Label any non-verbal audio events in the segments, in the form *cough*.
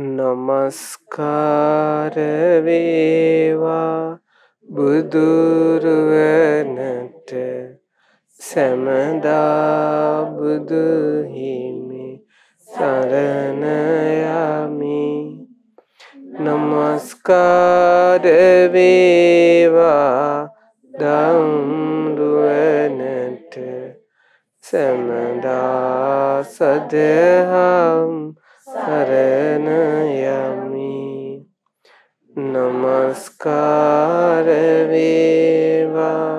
නමස්කාරවේවා බුදුරුවනට සැමදා බුදුහිමි සරණයමි නමස්කාරවේවා දම්රුවනට සැමදා සදහම් කරන යමි নমස්කාර වේවා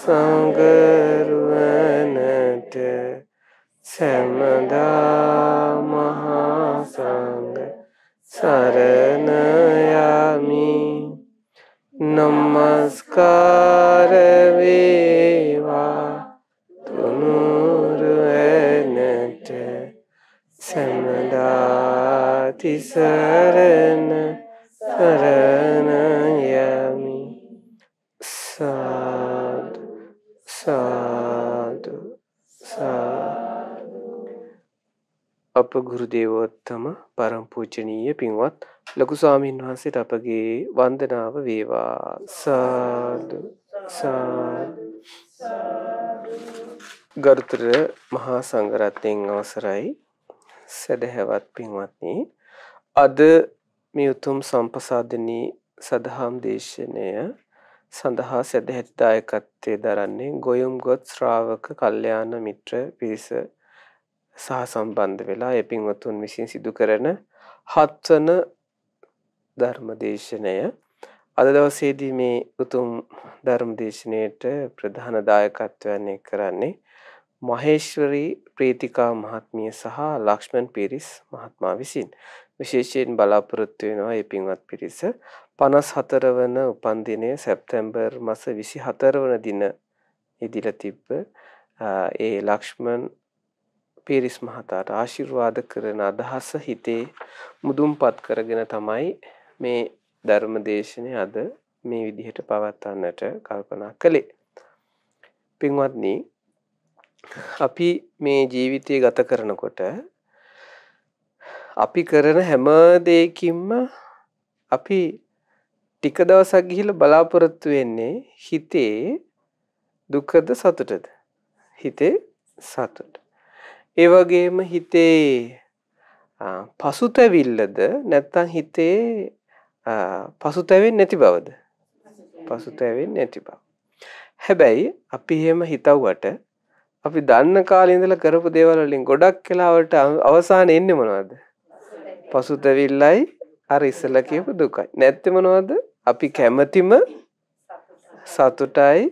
සංගරුවනට සමදා මහා සංඝ සරණ යමි নমස්කාර වේ Shri Sarana Saranayami Sad Sad Sad අප ගුරු දේවෝත්තම පරම පූජනීය පින්වත් ලොකු ස්වාමීන් වහන්සේට අපගේ වන්දනාව වේවා සාදු සාදු ගරුතර මහා සංඝරත්නයන් අවසරයි සැදැහැවත් පින්වත්නි අද මේ උතුම් සම්පසාදනී සදහම් දේශනය සඳහා සැදැහැති දායකත්වයේ දරන්නේ ගොයුම්ගොත් ශ්‍රාවක කල්යාණ මිත්‍ර පිරිස සහ සම්බන්ධ වෙලා ඒ පින්වතුන් විසින් සිදු කරන හත්වන ධර්ම දේශනය අද දවසේදී මේ උතුම් ධර්ම දේශනයට ප්‍රධාන දායකත්වයන් කරන්නේ මහේශ්වරී ප්‍රීතිකා මහත්මිය සහ ලක්ෂ්මන් පිරිස් මහත්මා විසින් විශේෂයෙන් බලාපොරොත්තු වෙනවා මේ පින්වත් පිරිස 54 වන උපන්දිනය සැප්තැම්බර් මාස 24 වන දින ඉදිරිය තිබ්බ ඒ ලක්ෂ්මන් පිරිස් මහතාට ආශිර්වාද කරන අදහස හිතේ මුදුන්පත් කරගෙන තමයි මේ ධර්මදේශනය අද මේ විදිහට පවත්වන්නට කල්පනා කළේ. පින්වත්නි අපි මේ ජීවිතය ගත කරනකොට අපි කරන හැම දෙයකින්ම අපි ටික දවසක් ගිහිල්ලා බලාපොරොත්තු වෙන්නේ හිතේ දුකද සතුටද හිතේ සතුට ඒ වගේම හිතේ පසුතැවිල්ලද නැත්නම් හිතේ පසුතැවෙන්නේ නැති බවද පසුතැවෙන්නේ නැති බව හැබැයි අපි එහෙම හිතවුවට අපි දන්න කාලේ ඉඳලා කරපු දේවල් වලින් ගොඩක් වෙලාවට අවසානේ එන්නේ මොනවද? පසුතැවිල්ලයි අර ඉස්සලා කියපු දුකයි. නැත්නම් මොනවද? අපි කැමැතිම සතුටයි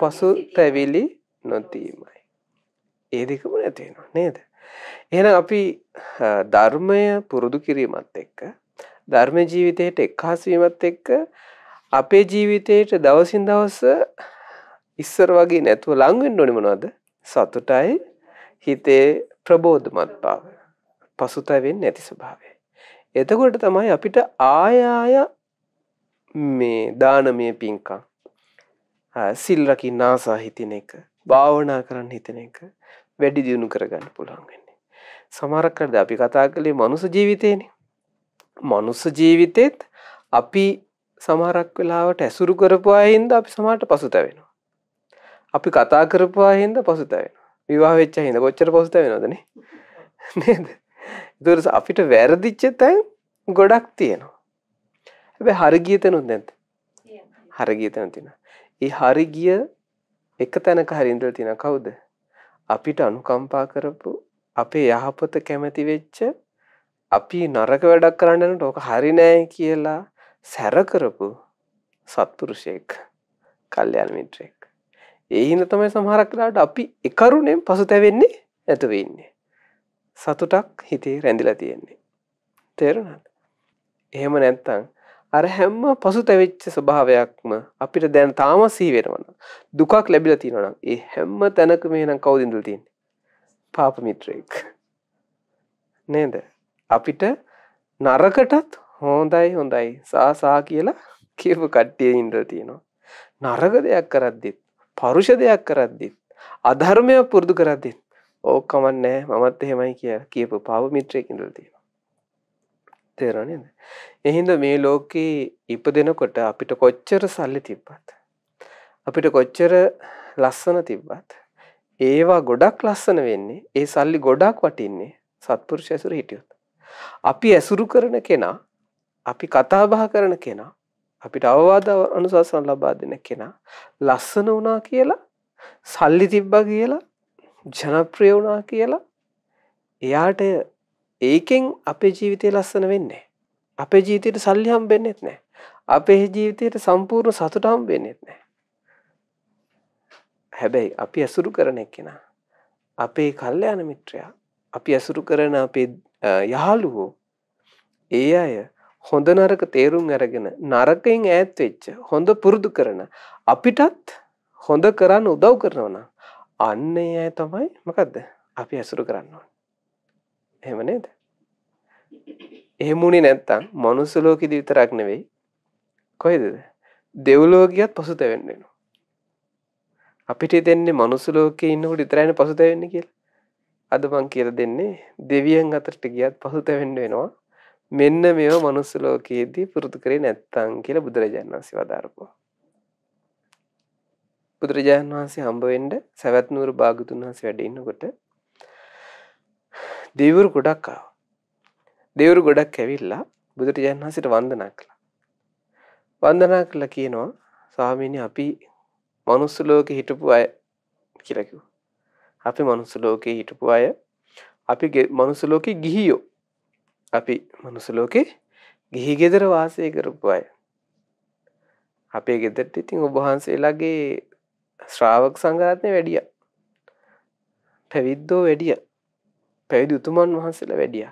පසුතැවිලි නොතීමයි. ඒ දෙකම නැති වෙනවා නේද? එහෙනම් අපි ධර්මය පුරුදු කිරීමත් එක්ක ධර්ම ජීවිතයට එක්හස් වීමත් එක්ක අපේ ජීවිතයට දවසින් දවස ඉස්සර වගේ නැතුව ලං වෙන්න ඕනේ මොනවද? සතුටයි හිතේ ප්‍රබෝධමත් බව. පසුතැවෙන්නේ නැති ස්වභාවය. එතකොට තමයි අපිට ආය ආය මේ දානමය පින්කම් සිල් රකින්න ආසා හිතෙන එක, භාවනා කරන්න හිතෙන එක වැඩි දියුණු කරගන්න පුළුවන් වෙන්නේ. සමහරක් කරද අපි කතා කළේ මනුස්ස ජීවිතේනේ. මනුස්ස ජීවිතෙත් අපි සමහරක් වෙලාවට ඇසුරු කරපු අයින්ද අපි සමහරට පසුතැවෙනවා. අපි කතා කරපුවා හින්ද පසුතැවෙන විවාහ වෙච්ච හිඳ කොච්චර පසුතැවෙනවදනේ නේද දුරස අපිට වැරදිච්ච තැන් ගොඩක් තියෙනවා හැබැයි හරි ගිය තැනුත් නැද්ද හරි ගිය තැන තියෙනවා ඒ හරි ගිය එක තැනක හරි ඉඳලා තියෙන කවුද අපිට අනුකම්පා කරපු අපේ යහපත කැමති වෙච්ච අපි නරක වැඩක් කරන්න යනට ඕක හරි නෑ කියලා සැර කරපු සත්පුරුෂයෙක් කල්යාණ මිත්‍රයෙක් ඒහින තමයි සමහරක්ලාට අපි එකරුණෙන් පසුතැවෙන්නේ ඇතුවවෙන්නේ. සතුටක් හිතේ රැඳිලා තියෙන්නේ. තේරුණත්. එහෙම නැත්තං. අර හැම්ම පසු තැවිච්ච ස්වභාවයක්ම අපිට දැන් තාම සීවෙනවන. දුකක් ලැබිල තියෙනවනම් ඒ හැම්ම තැනක මේනම් කවදින්දල් තියන්නේ. පාපමිත්‍රයෙක්. නේද. අපිට නරකටත් හෝඳයි හොඳයි සාසා කියලා කියපු කට්ටිය ඉන්ද්‍ර තියෙනවා. නරක දෙයක් කරද්දිත් පරුෂ දෙයක් කරද්දිත් අධර්මය පුරුදු කරද්දිත් ඕකමන් නෑ මමත් එහෙමයි කිය කියපු පාව මිත්‍රයක ඉඳලා තියෙනවා. තේරුණා නේද? එහිඳ මේ ලෝකේ ඉපදෙනකොට අපිට කොච්චර සල්ලි තිබ්බත් අපිට කොච්චර ලස්සන තිබ්බත් ඒවා ගොඩක් ලස්සන වෙන්නේ ඒ සල්ලි ගොඩක් වටින්නේ සත්පුරුෂ ඇසුර හිටියොත්. අපි ඇසුරු කරන කෙනා අපි කතා බහ කරන කෙනා අපිට අවවාද අනුශාසන ලබා දෙන කෙනා ලස්සන වුණා කියලා සල්ලි තිබ්බා කියලා ජනප්‍රිය වුණා කියලා එයාට ඒකෙන් අපේ ජීවිතය ලස්සන වෙන්නේ අපේ ජීවිතයට සල්ලි හම්බෙන්නෙත් නෑ අපේ ජීවිතයට සම්පූර්ණ සතුට හම්බෙන්නෙත් නෑ හැබැයි අපි ඇසුරු කරන එක්කෙනා අපේ කල්යාණ මිත්‍රයා අපි ඇසුරු කරන අපේ යහළුවෝ ඒ අය හොඳ නරක තේරුම් අරගෙන නරකයෙන් ඈත් වෙච්ච හොඳ පුරුදු කරන අපිටත් හොඳ කරන්න උදව් කරනවා නම් අන්න ඒ අය තමයි මොකද්ද අපි ඇසුරු කරන්න ඕනේ. එහෙම නේද? එහෙම උනේ නැත්තම් මනුස්ස ලෝකෙදි විතරක් නෙවෙයි කොහෙදද? දෙව්ලෝ ගියත් පසුතැවෙන්න වෙනවා. අපිට දෙන්නේ මනුස්ස ලෝකේ ඉන්නකොට විතරයිනේ පසුතැවෙන්නේ කියලා. අද මං කියලා දෙන්නේ දෙවියන් අතරට ගියත් පසුතැවෙන්න වෙනවා. මෙන්න මේව මනුස්ස ලෝකයේදී පුරුදු කරේ නැත්තම් කියලා බුදුරජාණන් වහන්සේ වදාරපුවා. බුදුරජාණන් වහන්සේ හම්බ වෙන්න සවැත් නුවර භාගතුන් වහන්සේ වැඩ ඉන්නකොට දෙවිවරු ගොඩක් ආවා. දෙවිවරු ගොඩක් ඇවිල්ලා බුදුරජාණන් වහන්සේට වන්දනා කළා. වන්දනා කළා කියනවා ස්වාමීනි අපි මනුස්ස ලෝකේ හිටපු අය කියලා කිව්වා. අපි මනුස්ස ලෝකේ හිටපු අය අපි මනුස්ස ලෝකේ ගිහියෝ අපි මනුසලෝකෙ ගිහි ගෙදර වාසය කරපු අය. අපේ ගෙදරට ඉතින් ඔබහන්සේලාගේ ශ්‍රාවක සංඝරත්නය වැඩිය. පැවිද්දෝ වැඩිය. පැවිදි උතුමන් වහන්සේලා වැඩිය.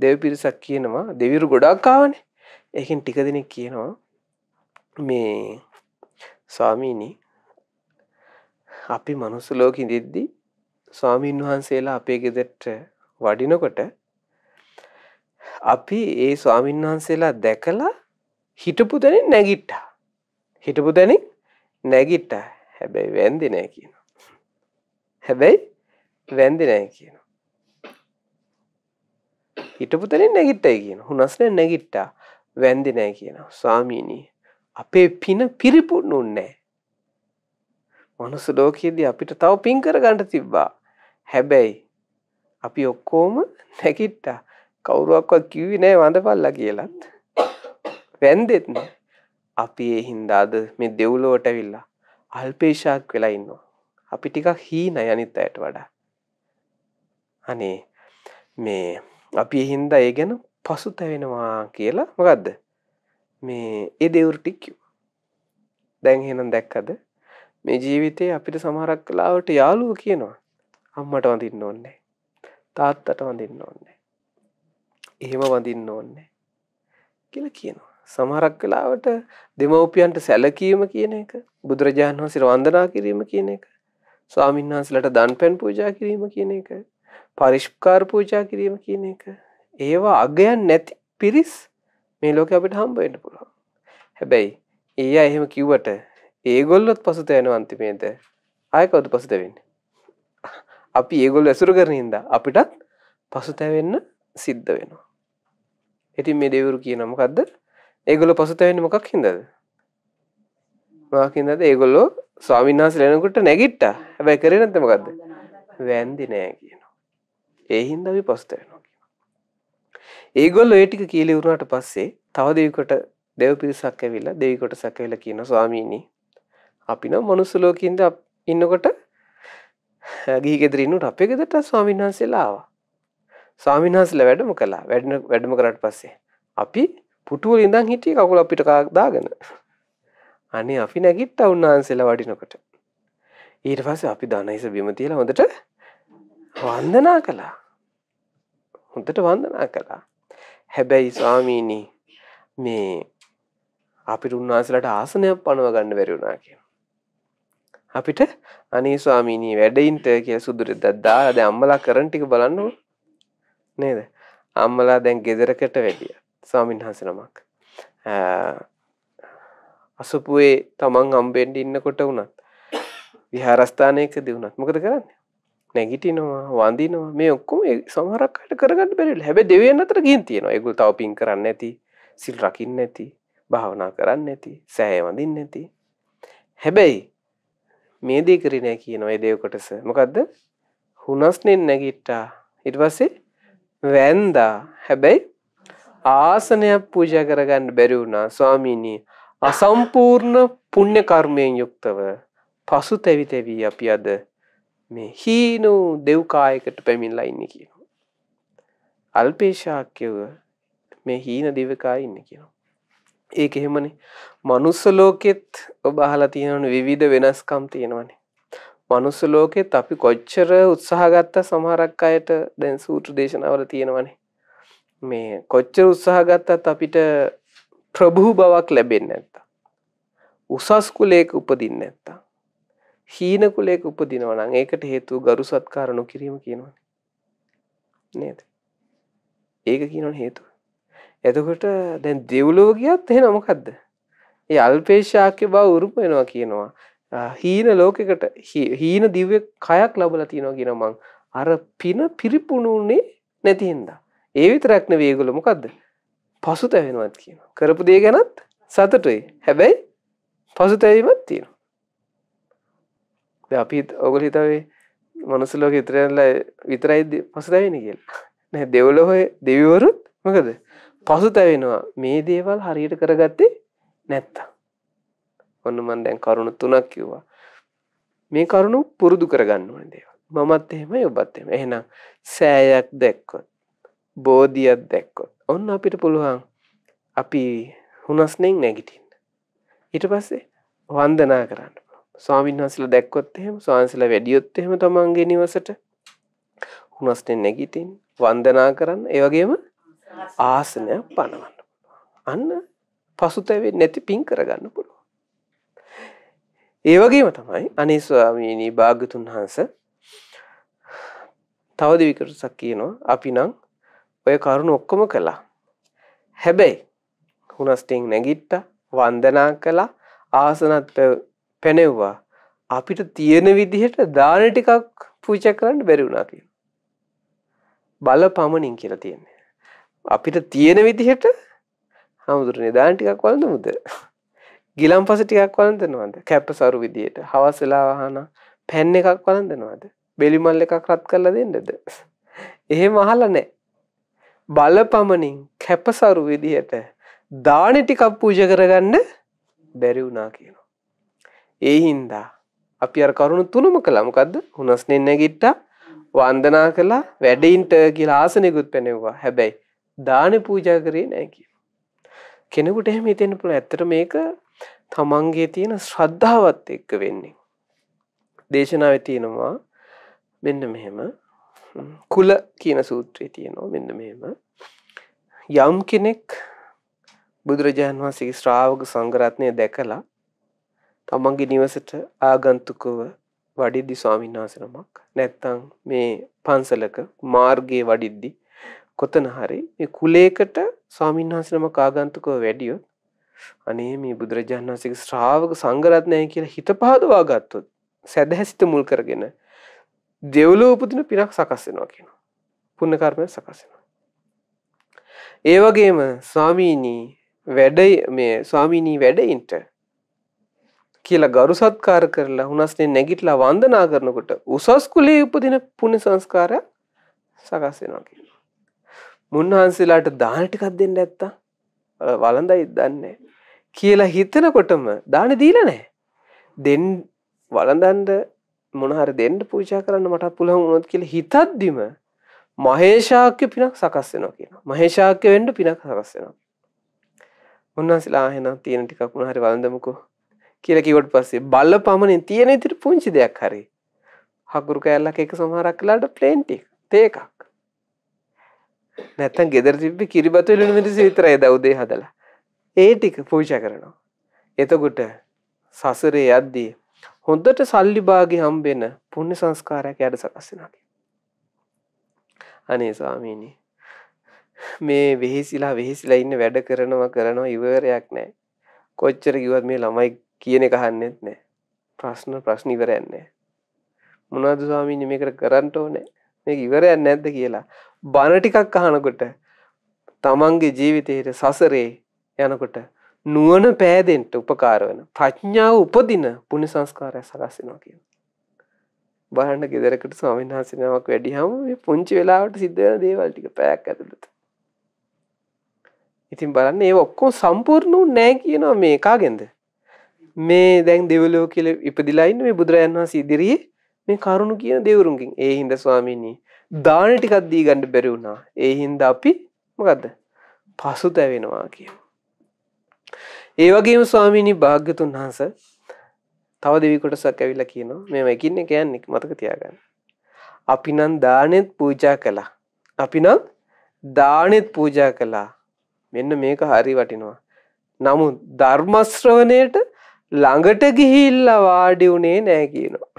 දෙව් පිරිසක් කියනවා දෙවිරු ගොඩක් ආවනේ. ඒකෙන් ටික දෙනෙක් කියනවා මේ ස්වාමීනි අපි මනුස්ස ලෝකෙ ඉඳිද්දී ස්වාමීන් වහන්සේලා අපේ ගෙදරට වඩිනකොට අපි ඒ ස්වාමීන් වහන්සේලා දැකලා හිටපු තැනින් නැගිට්ටා. හිටපු තැනින් නැගිට්ටා. හැබැයි වැන්දි නෑ කියනවා. හැබැයි වැන්දි නෑ කියනවා. හිටපු තැනින් නැගිට්ටයි කියන. හුනස්නේ නැගිට්ටා. වැන්දි නෑ කියනවා. ස්වාමීනි අපේ පින පිරිපුන්නු නෑ. මනුස්ස ලෝකයේදී අපිට තව පින් කරගන්න තිබ්බා. හැබැයි අපි ඔක්කොම නැගිට්ටා. කවුරුවක්වත් කිව්වේ නෑ වඳපල්ලා කියලත්. වැන්දෙත් නෑ. අපි ඒ හින්දා අද මේ දෙව්ලොවට ඇවිල්ලා අල්පේෂාක් වෙලා ඉන්නවා. අපි ටිකක් හීනයි අනිත් අයට වඩා. අනේ මේ අපි ඒ හින්දා ඒ ගැන පසුතැවෙනවා කියලා මොකද්ද? මේ ඒ දෙවුරු ටික කිව්වා. දැන් එහෙනම් දැක්කද මේ ජීවිතේ අපිට සමහරක් කලාවට යාළුවෝ කියනවා අම්මට වඳින්න ඕනේ තාත්තට වඳින්න ඕනේ එහෙම වඳින්න ඕන්නේ කියලා කියනවා. සමහරක් වෙලාවට දෙමව්පියන්ට සැලකීම කියන එක, බුදුරජාණන් වහන්සේට වන්දනා කිරීම කියන එක, ස්වාමීන් වහන්සේලාට දන්පැන් පූජා කිරීම කියන එක, පරිෂ්කාර පූජා කිරීම කියන එක, ඒවා අගයන් නැති පිරිස් මේ ලෝකෙ අපිට හම්බ වෙන්න පුළුවන්. හැබැයි ඒ අය එහෙම කිව්වට ඒගොල්ලොත් පසුතැවෙනවා අන්තිමේද? ආය කවුද පසුතැවෙන්නේ? අපි ඒගොල්ලෝ ඇසුරු කරන හින්දා අපිටත් පසුතැවෙන්න සිද්ධ වෙනවා. ඉතින් මේ දෙවරු කියන මොකද්ද? ඒගොල්ලෝ පසුතැවෙන්නේ මොකක් හින්දාද? මොකක් හින්දාද? ඒගොල්ලෝ ස්වාමීන් වහන්සේ ලැබෙනකොට නැගිට්ටා. හැබැයි කරේ නැත්නම් මොකද්ද? වැන්දි නෑ කියනවා. ඒ හින්දා අපි පසුතැවෙනවා කියනවා. ඒගොල්ලෝ ඒ ටික කියලා ඉවරනට පස්සේ තව දෙවියෙකුට දෙව් පිරිසක් ඇවිල්ලා දෙවි කොටසක් ඇවිල්ලා කියනවා ස්වාමීනි අපි නම් මනුස්ස ලෝකේ ඉඳ ඉන්නකොට ගිහි ගෙදර ඉන්නුට අපේ ගෙදරට ස්වාමීන් වහන්සේලා ආවා. ස්වාමීන් වහන්සේලා වැඩම කළා. වැඩම වැඩම කරාට පස්සේ අපි පුටුවල ඉඳන් හිටියේ කකුල අපිට දාගෙන. අනේ අපි නැගිට්ටා උන්වහන්සේලා වඩිනකොට. ඊට පස්සේ අපි ධනයිස බිම තියලා හොඳට වන්දනා කළා. හොඳට වන්දනා කළා. හැබැයි ස්වාමීනි මේ අපිට උන්වහන්සේලාට ආසනයක් පනව ගන්න බැරි වුණා කියන. අපිට අනේ ස්වාමීනි වැඩින්ට කියලා සුදුරෙද්දක් දාලා දැන් අම්මලා කරන් ටික බලන්න ඕනේ. නේද අම්මලා දැන් ගෙදරකට වැඩිය ස්වාමින්හන්ස නමක් අසුපුේ තමන් අම්බෙන්ඩ ඉන්නකොට වුණත් විහාරස්ථානයක දියුණත් මොකද කරන්න නැගිටිනවා වන්දිනවා මේ ඔක්කොම සමහරක්කට කරගන්න බැරිල් හැබ දෙවෙන් අතර ගින් තියෙනවා ඒගුල් තව පින් කරන්න ඇති සිල් රකින්න ඇති භාවනා කරන්න ඇති සෑය වඳින්න ඇති හැබැයි මේ දේ කරනෑ කියනවා ඒ දේව කොටස මොකක්ද හුනස්නෙන් නැගිට්ටා ඉටවසේ වැන්දා හැබැයි ආසනයක් පූජා කරගන්න බැරි වුණා ස්වාමීනි අසම්පූර්ණ පුණ්‍ය කර්මයෙන් යුක්තව පසු තැවි තැවි අපි අද මේ හීනු දෙව් කායකට පැමිණලා ඉන්නේ කියනවා. අල්පේශාක්‍යව මේ හීන දෙව් කායෙ ඉන්නේ කියනවා. ඒක එහෙමනේ. මනුස්ස ලෝකෙත් ඔබ අහලා තියෙනවනේ විවිධ වෙනස්කම් තියෙනවනේ. මනුස්ස ලෝකෙත් අපි කොච්චර උත්සාහ ගත්තා සමහරක් අයට දැන් සූත්‍ර දේශනාවල තියෙනවනේ. මේ කොච්චර උත්සාහ ගත්තත් අපිට ප්‍රභූ බවක් ලැබෙන්නේ නැත්තම්. උසස් කුලයක උපදින්නේ නැත්තම්. හීන කුලයක උපදිනවා නම් ඒකට හේතුව ගරු සත්කාර නොකිරීම කියනවනේ. නේද? ඒක කියනවනේ හේතුව. එතකොට දැන් දෙව්ලොව ගියත් එහෙනම් මොකද්ද? ඒ අල්පේශාක්‍ය බව උරුම වෙනවා කියනවා. හීන ලෝකෙකට හීන දිව්‍ය කයක් ලබල තියෙනවා කියෙන මං අර පින පිරිපුුණුන්නේ නැතිහින්දා. ඒ විතරක්න වේගොල මොකක්ද පසු තැවෙනවත් කියන කරපු දේ ගැනත් සතටයි හැබැයි පසු තැවීමත් තියෙනවා. අපිත් ඔගල හිතාවේ මනසලෝක ඉතරයල්ල විතරයි පසුතැවෙන කියල් නැ දෙවලොහොය දෙවිවරුත් මකද පසු තැවෙනවා මේ දේවල් හරියට කරගත්තේ නැත්තා. ඔන්න මම දැන් කරුණු තුනක් කිව්වා. මේ කරුණු පුරුදු කරගන්න ඕනේ දේවල්. මමත් එහෙමයි ඔබත් එහෙමයි. එහෙනම් සෑයක් දැක්කොත්, බෝධියක් දැක්කොත් ඔන්න අපිට පුළුවන් අපි හුනස්නෙන් නැගිටින්න. ඊට පස්සේ වන්දනා කරන්න. ස්වාමීන් වහන්සේලා දැක්කොත් එහෙම, ස්වාමීන්සලා වැඩියොත් එහෙම තමන්ගේ නිවසට හුනස්නෙන් නැගිටින්න, වන්දනා කරන්න, ඒ වගේම ආසනය පනවන්න. අන්න පසුතැවෙන්නේ නැති පින් කරගන්න පුළුවන්. ඒවගේම තමයි අනේ ස්වාමීණී භාග්‍යතුන් වහන්ස තවද විකරසක් කියනවා අපි නං ඔය කරුණු ඔක්කොම කළා හැබැයි හුනස්ටිං නැගිට්ට වන්දනා කළා ආසනත් පැනෙව්වා අපිට තියෙන විදිහට දාන ටිකක් පූච කරන්න බැරි වුණා කියන. බල පමණින් කියලා තියන්නේ. අපිට තියෙන විදිහට හමුදුරනේ දාන ටිකක් වලඳ මුද ගිලම්පස ටිකක් වළඳනවද කැප්ප සරු විදියට හවස් වෙලා වහන පැන් එකක් වළඳනවද බෙලිමල් එකක් රත් කරලා දෙන්නද එහෙම අහලා නැහැ බලපමණින් කැපසරු විදියට දානි ටිකක් පූජා කරගන්න බැරි වුණා කියනවා ඒ හින්දා අපි අර කරුණු තුනම කළා මොකද්ද හුනස්නේ නැගිට්ටා වන්දනා කළා වැඩින්ට කියලා ආසනෙකුත් පෙනෙවුවා හැබැයි දානි පූජා කරේ නැහැ කියනවා කෙනෙකුට එහෙම හිතෙන්න පුළුවන් ඇත්තට මේක තමන්ගේ තියෙන ශ්‍රද්ධාවත් එක්ක වෙන්නේ. දේශනාවේ තියෙනවා මෙන්න මෙහෙම කුල කියන සූත්‍රයේ තියෙනවා මෙන්න මෙහෙම යම් කෙනෙක් බුදුරජාන් වහන්සේගේ ශ්‍රාවක සංඝරත්නය දැකලා තමන්ගේ නිවසට ආගන්තුකව වඩිද්දි ස්වාමීන් වහන්සේ නමක් නැත්නම් මේ පන්සලක මාර්ගයේ වඩිද්දි කොතන හරි මේ කුලයකට ස්වාමීන් වහන්සේ නමක් ආගන්තුකව වැඩියොත් අනේ මේ බුදුරජාණන් වහන්සේගේ ශ්‍රාවක සංඝරත්නයයි කියලා හිත පහදවා ගත්තොත් සැදැහැසිත මුල් කරගෙන දෙව්ලොව උපදින පිනක් සකස් වෙනවා කියනවා. පුණ්‍ය කර්මයක් සකස් වෙනවා. ඒ වගේම ස්වාමීනි වැඩ මේ ස්වාමීනි වැඩින්ට කියලා ගරු සත්කාර කරලා හුනස්නේ නැගිටලා වන්දනා කරනකොට උසස් කුලයේ උපදින පුණ්‍ය සංස්කාරය සකස් වෙනවා කියනවා. මුන්වහන්සේලාට දාන ටිකක් දෙන්න නැත්තම් වළඳයි දන්නේ කියලා හිතනකොටම දාන දීලා නැහැ. දෙන් වළඳන්ඩ මොනහරි දෙන්න පූජා කරන්න මටත් පුළුවන් වුණොත් කියලා හිතද්දිම මහේශාක්‍ය පිනක් සකස් වෙනවා කියනවා. මහේශාක්‍ය වෙන්න පිනක් සකස් වෙනවා. උන්වහන්සේලා එහෙනම් තියෙන ටිකක් මොනහරි වළඳමුකෝ කියලා කිව්වට පස්සේ බලපමණින් තියෙන ඉතිරි පුංචි දෙයක් හරි හකුරු කෑල්ලක් එක සමහරක් වෙලාට ප්ලේන් ටික තේ එකක්. නැත්තම් ගෙදර තිබ්බ කිරිබතු එළවෙන මිරිස් විතරයි දවුදේ හදලා. ඒ ටික පූජ කරනවා. එතකොට සසරේ යද්දී හොඳට සල්ලි භාගේ හම්බෙන පුණ්‍ය සංස්කාරයක් යට සකස් වෙනවා අනේ ස්වාමීනි මේ වෙහිසිලා වෙහිසිලා ඉන්න වැඩ කරනවා කරනවා ඉවරයක් නැහැ. කොච්චර කිව්වත් මේ ළමයි කියන එක අහන්නෙත් නැහැ. ප්‍රශ්න ප්‍රශ්න ඉවරයක් නැහැ. මොනවද ස්වාමීනි මේකට කරන්න ඕනේ? මේක ඉවරයක් නැද්ද කියලා බන ටිකක් අහනකොට තමන්ගේ ජීවිතයේ සසරේ යනකොට නුවණ පෑදෙන්ට උපකාර වෙන ප්‍රඥාව උපදින පුණ්‍ය සංස්කාරය සකස් වෙනවා කියන බලන්න ගෙදරකට ස්වාමීන් වහන්සේ නමක් වැඩිහම මේ පුංචි වෙලාවට සිද්ධ වෙන දේවල් ටික පැයක් ඇතුළත ඉතින් බලන්න ඒ ඔක්කෝ සම්පූර්ණ නෑ කියනවා මේ කාගෙන්ද මේ දැන් දෙවලෝ කියල ඉපදිලයින්න මේ බුදුරජන් වහන්සේ ඉදිරියේ මේ කරුණු කියන දෙවරුන්ගින් ඒ හින්ද ස්වාමීනී දාන ටිකක් දී ගණ්ඩ බැරි වුණා ඒ හින්ද අපි මොකක්ද පසු තැවෙනවා කියමු ඒ වගේම ස්වාමීණි භාග්‍යතුන් වහන්ස තව දෙවි කොටසක් ඇවිල්ලා කියනවා මේව එකින් එක යන්නේ මතක තියාගන්න. අපි නම් දානෙත් පූජා කළා. අපි නම් දානෙත් පූජා කළා. මෙන්න මේක හරි වටිනවා. නමුත් ධර්ම ශ්‍රවණයට ළඟට ගිහිල්ලා වාඩි උනේ නෑ කියනවා.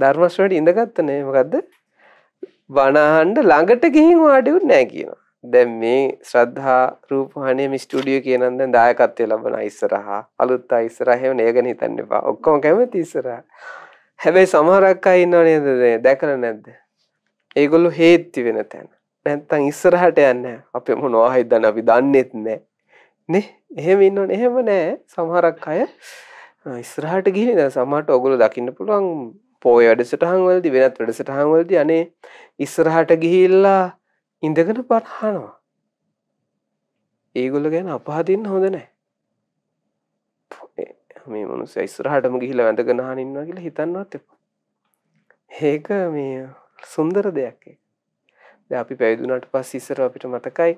ධර්ම ශ්‍රවණයට ඉඳගත්ත නෑ මොකද්ද? බණ අහන්න ළඟට ගිහින් වාඩි උන්නේ නෑ කියනවා. දැන් මේ ශ්‍රද්ධා රූපවාහිනිය මේ ස්ටුඩියෝ කියනන් දැන් දායකත්වය ලබන ඉස්සරහා අලුත් අය ඉස්සරහා එහෙම නේ ගැන හිතන්න එපා. ඔක්කොම කැමති ඉස්සරහා. හැබැයි සමහරක් අය ඉන්නව නේද දැකලා නැද්ද? ඒගොල්ලෝ හේත්ති වෙන තැන. නැත්තම් ඉස්සරහට යන්නේ අපි මොනවා හිතන අපි දන්නේත් නැහැ. නේ? එහෙම ඉන්නවනේ. එහෙම නැහැ. සමහරක් අය ඉස්සරහට ගිහින් දැන් සමහරට ඔයගොල්ලෝ දකින්න පුළුවන් පොය වැඩසටහන් වලදී වෙනත් වැඩසටහන් වලදී අනේ ඉස්සරහට ගිහිල්ලා ඉඳගෙන පටහනවා ඒගොල්ල ගැන අපහතින්න හොඳ නෑ මේ මනුස ඉස්රහටම ගිහිල වැඳගෙන හනින්වා කියලා හිතන්නවත් එප ඒක මේ සුන්දර දෙයක් ද අපි පැවිදුනට පස් ඉස්සර අපිට මතකයි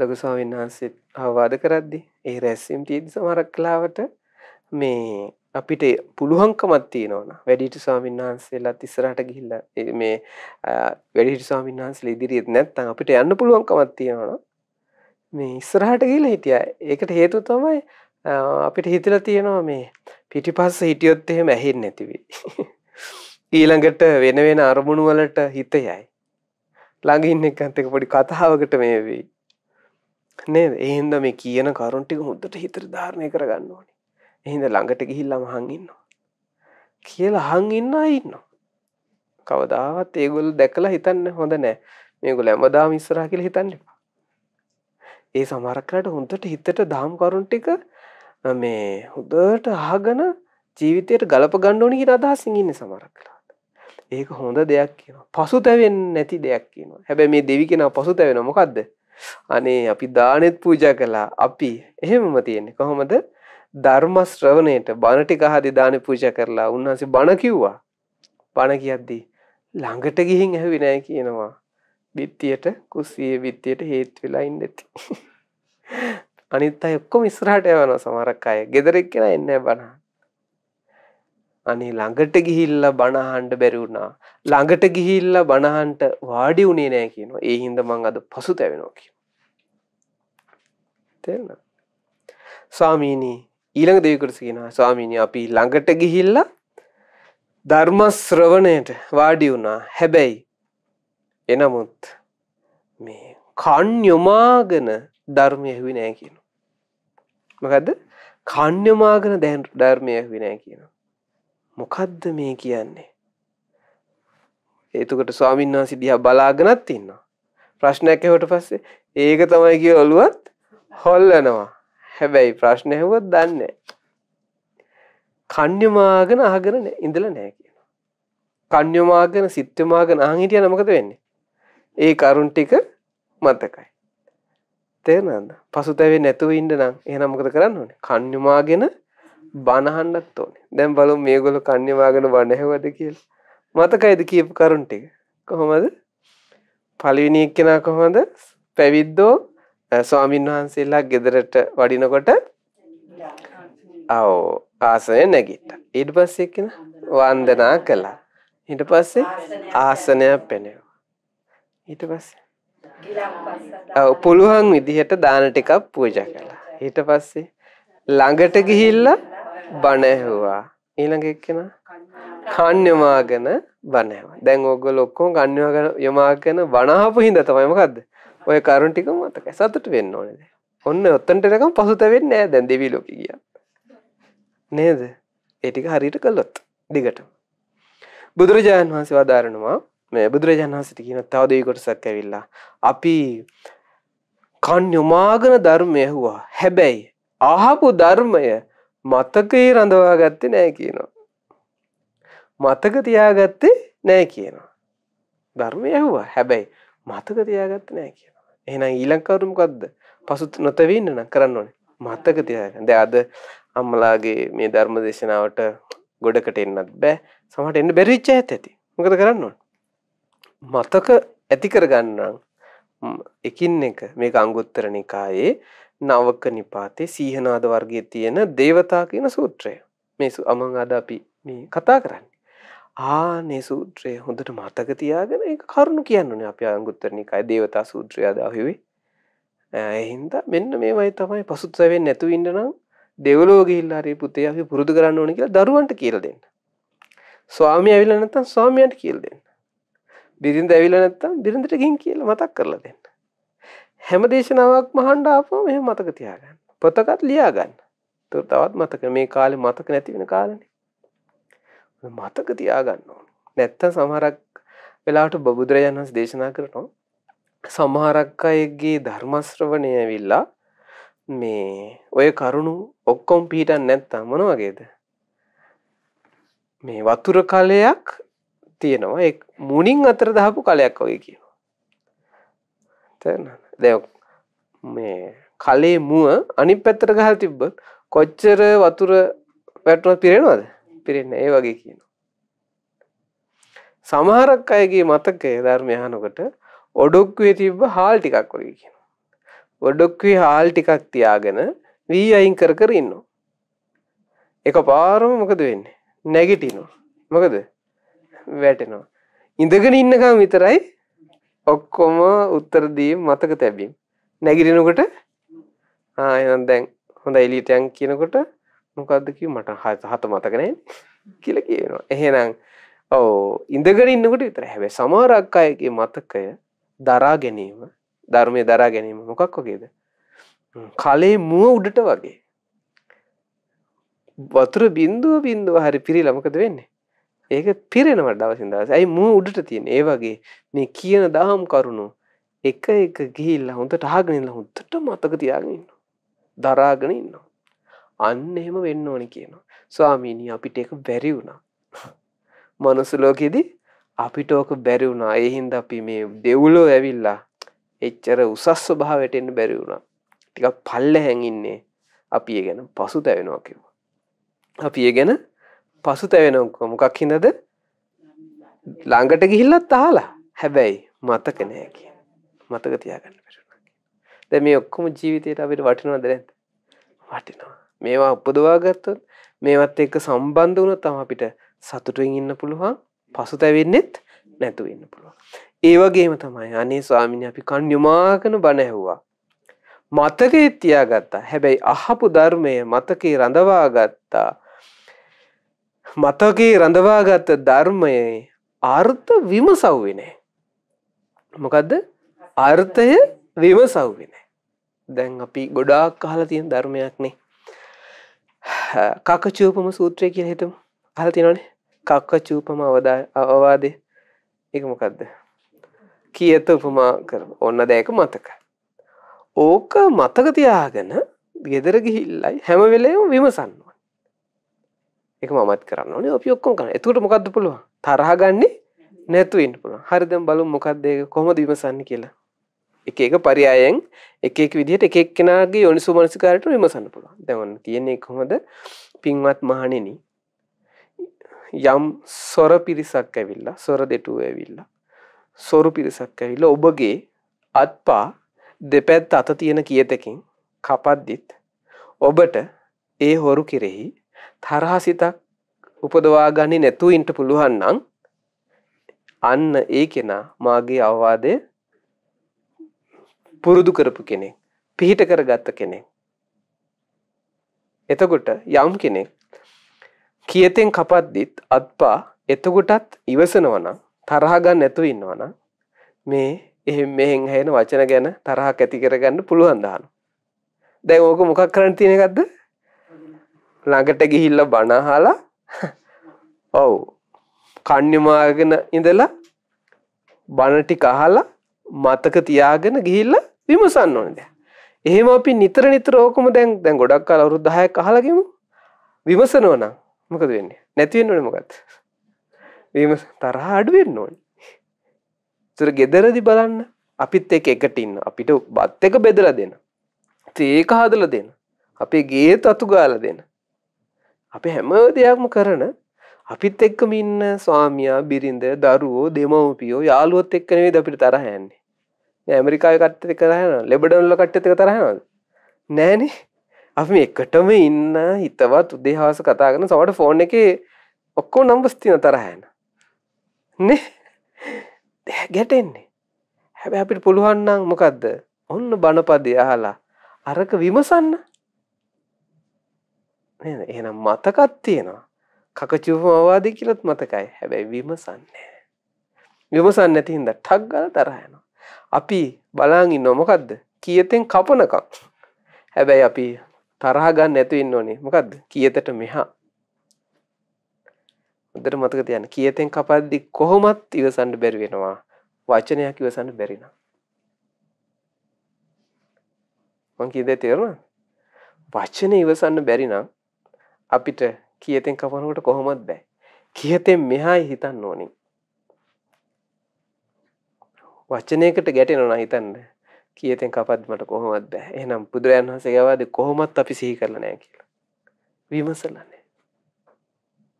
ලගුස්වාමන් වහන්සේ අවවාද කරද්දි ඒ රැස්සම් තිීද සමරක් කලාවට මේ අපිට පුළුවන්කමක් තියෙනවා වැඩිහිටි ස්වාමීන් වහන්සේලාත් ඉස්සරහට ගිහිල්ලා මේ වැඩිහිටි ස්වාමීන් වහන්සේලා ඉදිරියෙත් නැත්නම් අපිට යන්න පුළුවන්කමක් තියෙනවා මේ ඉස්සරහට ගිහිල්ලා හිටියා. ඒකට හේතුව තමයි අපිට හිතලා තියෙනවා මේ පිටිපස්ස හිටියොත් එහෙම ඇහෙන්නේ නැති වෙයි. *laughs* ඊළඟට වෙන වෙන අරමුණු වලට හිත යයි. ළඟින් එක්කත් එක පොඩි කතාවකට මේ වෙයි. නේද? ඒ හින්දා මේ කියන කරුණ ටික හොඳට හිතට ධාරණය කරගන්න ඕනේ. එහිද ළඟට ගිහිල්ලා මහන් ඉන්නවා. කියලා හං ඉන්න ඉන්නවා. කවදාවත් ඒගොල් දැකලා හිතන්න හොඳ නෑ මේගොල ඇමදාම ඉස්සරහ කියල හිතන්න එපා. ඒ සමරක්කට හොන්තට හිතට දහම් කරුන් ටික මේ හොදට අහගන ජීවිතයට ගලප ගණ්ඩෝනි හිට අදහසින් ඉන්න සමරක්ලාට. ඒක හොඳ දෙයක් කියන පසු තැවෙන් නැති දෙයක් කියන හැබැ මේ දෙවි කෙන පසු තැවෙන මොකක්ද අනේ අපි දානෙත් පූජා කලා අපි එහෙමම තියෙන්නේ කොහොමද ධර්ම ශ්‍රවණයට බණ ටික හරි දානේ පූජා කරලා උන්වහන්සේ බණ කිව්වා. බණ කියද්දී ළඟට ගිහින් ඇහුවේ නැහැ කියනවා. බිත්තියට කුස්සියේ බිත්තියට හේත් වෙලා ඉඳති. අනිත් අය ඔක්කොම ඉස්සරහට යනවා සමහරක් අය. ගෙදර එක්කෙනා එන්නේ නැහැ අනේ ළඟට ගිහිල්ලා බණ අහන්න බැරි වුණා. ළඟට ගිහිල්ලා බණ අහන්න වාඩි උනේ නැහැ කියනවා. ඒ හින්දා මං අද පසුතැවෙනවා කියනවා. තේරුණා? ස්වාමීනි ඊළඟ දෙවිකුට කියනවා ස්වාමීනි අපි ළඟට ගිහිල්ලා ධර්ම ශ්‍රවණයට වාඩි වුණා. හැබැයි එනමුත් මේ කන් යොමාගෙන ධර්මය ඇහුවේ නෑ කියනවා. මොකද්ද? කන් යොමාගෙන දැන් ධර්මය ඇහුවේ නෑ කියනවා. මොකද්ද මේ කියන්නේ? එතකොට ස්වාමීන් වහන්සේ දිහා බලාගෙනත් ඉන්නවා. ප්‍රශ්නයක් ඇහුවට පස්සේ ඒක තමයි කියලා ඔළුවත් හොල්ලනවා. හැබැයි ප්‍රශ්න ඇහුවොත් දන්නේ කන්‍යමාගෙන අහගෙන ඉඳලා නැහැ කියනවා. කන්‍යමාගෙන සිත්‍යමාගෙන අහන් හිටියනම් මොකද වෙන්නේ? ඒ කරුණ ටික මතකයි. තේරෙනවද? පසුතැවෙන්නේ නැතුව ඉන්න නම් එහෙනම් මොකද කරන්න ඕනේ? කන්‍යමාගෙන බණ අහන්නත් ඕනේ. දැන් බලමු මේගොල්ලෝ කන්‍යමාගෙන බණ ඇහුවද කියලා. මතකයිද කියපු කරුණ ටික? කොහොමද? පළවෙනි එක්කෙනා කොහොමද? පැවිද්දෝ ස්වාමින් වහන්සේලා ගෙදරට වඩිනකොට ඔව් ආසනය නැගිට්ටා. ඊට පස්සේ කියන වන්දනා කළා. ඊට පස්සේ ආසනය පෙනෙවුවා. ඊට පස්සේ ඔව් පුළුවන් විදිහට දාන ටිකක් පූජා කළා. ඊට පස්සේ ළඟට ගිහිල්ලා බණ ඇහුවා. ඊළඟ එක්කෙනා කන්‍යමාගෙන බණ ඇහුවා. දැන් ඕගොල්ලෝ ඔක්කොම කන්‍යමාගෙන යමාගෙන බණ අහපු හින්දා තමයි මොකද්ද? ඔය කරුන්ටික මතක සතුට වෙන්න ඕනෙද ඔන්න ඔත්තන්ටනකම් පසුතැවෙන්න නෑ දැන් දෙවී ලෝක ගිය නේද ඒටික හරිට කල්ලොත් දිගට බුදුරජාණන් වහන්සේ වදාරනවා මේ බුදුරජාණන් වහන්සට කියන තව දෙවීකොට සක් ඇවිල්ලා අපි කන් යොමාගන ධර්මය හුවා හැබැයි අහපු ධර්මය මතකයේ රඳවා ගත්තේ නෑ කියනවා මතක තියාගත්තේ නෑ කියනවා ධර්මය ඇහුවා හැබැයි මතක තියාගත්ත නෑ කියන එහෙනම් ඊළඟ කවුරු මොකද්ද? පසු නොතැවී ඉන්න නම් කරන්න ඕනේ. මතක තියාගන්න. දැන් අද අම්මලාගේ මේ ධර්ම දේශනාවට ගොඩකට එන්නත් බෑ. සමහරට එන්න බැරි වෙච්ච ඇත ඇති. මොකද කරන්න ඕන? මතක ඇති කරගන්න නම් එකින් එක මේක අංගුත්තර නිකායේ නවක නිපාතේ සීහනාද වර්ගයේ තියෙන දේවතා කියන සූත්‍රය. මේ අමං අද අපි මේ කතා කරන්නේ. ආනේ සූත්‍රය හොඳට මතක තියාගෙන ඒක කරුණු කියන්නේ අපි අංගුත්තර නිකායේ දේවතා සූත්‍රය අදාහුවේ. ඒ හින්දා මෙන්න මේවයි තමයි පසුතැවෙන්නේ නැතුව ඉන්න නම් දෙවලෝ ගිහිල්ලා හරි පුතේ අපි පුරුදු කරන්න ඕනේ කියලා දරුවන්ට කියලා දෙන්න. ස්වාමී ඇවිල්ලා නැත්තම් ස්වාමියාට කියලා දෙන්න. බිරිඳ ඇවිල්ලා නැත්තම් බිරිඳට ගිහින් කියලා මතක් කරලා දෙන්න. හැම දේශනාවක් මහන්ඩ ආපුවම එහෙම මතක තියාගන්න. පොතකත් ලියාගන්න. තවත් මතක මේ කාලේ මතක නැති වෙන කාලනේ. මතක තියාගන්න ඕන නැත්ත සමහරක් වෙලාට බුදුරජාණන් වහන්සේ දේශනා කරනවා සමහරක් අයගේ ධර්මශ්‍රවණය ඇවිල්ලා මේ ඔය කරුණු ඔක්කොම් පිහිටන් නැත්තම් මොන වගේද මේ වතුර කලයක් තියෙනවා එක් මුණින් අතර දහපු කලයක් වගේ කියනවා තැන දැ මේ කලේ මුව අනි පැත්තර ගහල් තිබ්බ කොච්චර වතුර වැටුව පිරෙනවාද පිරෙන්නේ ඒ වගේ කියනවා. සමහරක් අයගේ මතකය ධර්මය අහනකොට ඔඩොක්කුවේ තිබ්බ හාල් ටිකක් වගේ කියනවා. ඔඩොක්කුවේ හාල් ටිකක් තියාගෙන වී අයින් කර කර ඉන්නවා. එකපාරම මොකද වෙන්නේ? නැගිටිනවා. මොකද? වැටෙනවා. ඉඳගෙන ඉන්නකම් විතරයි ඔක්කොම උත්තර දීම් මතක තැබීම්. නැගිටිනකොට ආ එහෙනම් දැන් හොඳ එලියට යන් කියනකොට මොකක්දකි මට හත මතකනෑ කියල කියනවා එහෙනම් ඕ ඉඳගෙන ඉන්නකට විතර හැබැ සමාරක් අයගේ මතකය දරා ගැනීම ධර්මය දරා ගැනීම මොකක් වගේද කලේ මුව උඩට වගේ වතුර බින්දුව බින්දුව හරි පිරිලමකද වෙන්නේ ඒක පිරෙනවට දවසින් දවස ඇයි මුව උඩට තියෙන ඒ වගේ මේ කියන දහම් කරුණු එක එක ගිහිල්ලා හොඳට අහගෙන ඉන්න හොඳට මතක තියාගෙන ඉන්නවා දරාගෙන ඉන්නවා අන්න එහෙම වෙන්න ඕනේ කියනවා. ස්වාමීනි අපිට ඒක බැරි වුණා. මනුස්ස ලෝකෙදී අපිට ඕක බැරි වුණා. ඒ හින්දා අපි මේ දෙව්ලෝ ඇවිල්ලා එච්චර උසස් ස්වභාවයට එන්න බැරි වුණා. ටිකක් පල්ලෙහැන් ඉන්නේ. අපි ඒ ගැන පසුතැවෙනවා කිව්වා. අපි ඒ ගැන පසුතැවෙනවා මොකක් හින්දාද? ළඟට ගිහිල්ලත් අහලා. හැබැයි මතක නෑ කියන. මතක තියාගන්න බැරි වුණා. දැන් මේ ඔක්කොම ජීවිතේට අපිට වටිනවද නැද්ද? වටිනවා. මේවා උපදවාගත්තොත් මේවත් එක්ක සම්බන්ධ වුණ තම අපිට සතුටුවෙන් ඉන්න පුළුවන් පසු තැවෙන්නෙත් නැතු ඉන්න පුළුවන්. ඒවගේම තමයි අනේ ස්වාමිනි අපි කන් යොමාකන බණ ඇහුවා. මතකයේ තියාගත්තා. හැබැයි අහපු ධර්මය මතකේ රඳවා ගත්තා. මතකේ රඳවාගත්ත ධර්මයේ අර්ථ විමසව්විනේ. මොකදද අර්ථය විමසව්විනේ. දැන් අපි ගොඩාක් අහලා තියෙන ධර්මයක් නේ. කකචූපම සූත්‍රය කියල හිතුම් අහල් තිනොනේ කක්කචූපම අවදා අවවාදය එකමකක්ද කියත උපමා කර ඔන්න දෑක මතක ඕක මතක තියාගෙන ගෙදර ගිහිල්ලයි හැමවෙලේම විමසන්න එක මත් කරන්න ඕනේ අපි ඔක්කොම කරන්න එතුකට මොකක්ද පුළුවන් තරහ ගන්නේ නැතුවන්න පුළුවන් හරිදම් බලු මොකක්දේ කොහොමද විමසන්න කියලා එක එක පරියායෙන් එක එක විදිහට එකක් කෙනගේ යොනිසු මනසිකාරයට විමසන්න පුළුවන් දැවන් කියන්නේ කොහොමද පින්වත් මහණෙනි යම් සොර පිරිසක් ඇවිල්ලා සොර දෙටුව ඇවිල්ලා සොරු පිරිසක් ඇවිල්ලා ඔබගේ අත්පා දෙපැත් අත තියෙන කියතකින් කපද්දිත් ඔබට ඒ හොරු කෙරෙහි තරහසිතක් උපදවා ගනි නැතුව ඉන්ට පුළුවන් නම් අන්න ඒ කෙනා මාගේ අවවාදය පුරුදු කරපු කෙනෙක් පිහිට කරගත්ත කෙනෙක්. එතකොට යම් කෙනෙක් කියතෙන් කපද්දිත් අත්පා එතකොටත් ඉවසනවන තරහගන්න නැතුව ඉන්නවන මේ එහෙම මෙහෙන් හැෙන වචන ගැන තරහ ඇති කරගන්න පුළුවන් දානු. දැන් ඕක මොකක් කරන්න තියෙන එකක්ද ළඟට ගිහිල්ල බණහාලා *laughs* ඔව් කණ්්‍යමාගෙන ඉඳලා බණටි කහලා මතක තියාගෙන ගිහිල්ල විමසන්න ඕනද. එහෙම අපි නිතර නිතර ඕකම දැන් දැන් ගොඩක් කාල අවුරුදු 10ක් අහලාගෙමු. විමසනවා නම් මොකද වෙන්නේ? නැති වෙන්න ඕනේ මොකද්ද? විමස තරහ අඩු වෙන්න ඕනේ. ඒතර gederadi බලන්න අපිත් එක්ක එකට ඉන්න. අපිට බත් එක බෙදලා දෙන්න. ඒක හදලා දෙන්න. අපේ ගේ තතු ගාලා දෙන්න. අපේ හැම දෙයක්ම කරන අපිත් එක්කම ඉන්න ස්වාමියා බිරිඳ දරුවෝ දෙමව්පියෝ යාළුවොත් එක්ක නෙවෙයි අපිට තරහ යන්නේ. ඇමරිකාය කට්ටක කරහන ලෙබඩනල්ල කට්ටක තරහනද නෑනේ අපි එකටම ඉන්න හිතවත් උදේහාස කතාගන සවට ෆෝන් එක ඔක්කෝ නම්බස්තින තරහයන නෙ ගැටෙන්නේ හැබැ අපිට පුළුවන්නම් මොකක්ද ඔන්න බණපදය අහලා අරක විමසන්න එනම් මතකත් තියෙනවා කකචුව අවාදී කියලත් මතකයි හැබැයි විමසන්නේ විමසන්න ඇතිහින්ද ටක් ගල තරහයනවා අපි බලාගින් නොමොකක්ද කියතෙන් කපනකක් හැබැයි අපි තරහ ගන්න ඇතු ඉන්න ඕනේ මොකක්ද කියතට මෙහා උදට මතක තියන්න කියතෙන් කපද්දි කොහොමත් ඉවසන්ඩ බැරි වෙනවා වචනයක් ඉවසන්න බැරින මං කියද තේරුණ වචන ඉවසන්න බැරිනම් අපිට කියතෙන් කපනකට කොහොමත් බෑ කියතෙන් මෙහායි හිතන්න ඕනින් වචනයකට ගැටෙනවා හිතන්න කියතෙන් කපද්මට කොහොමත් බෑ එහෙනම් බුදුරයන් වහන්සේ ගවාද කොහොමත් අපි සිහි කරලා නැහැ කියලා විමසලානේ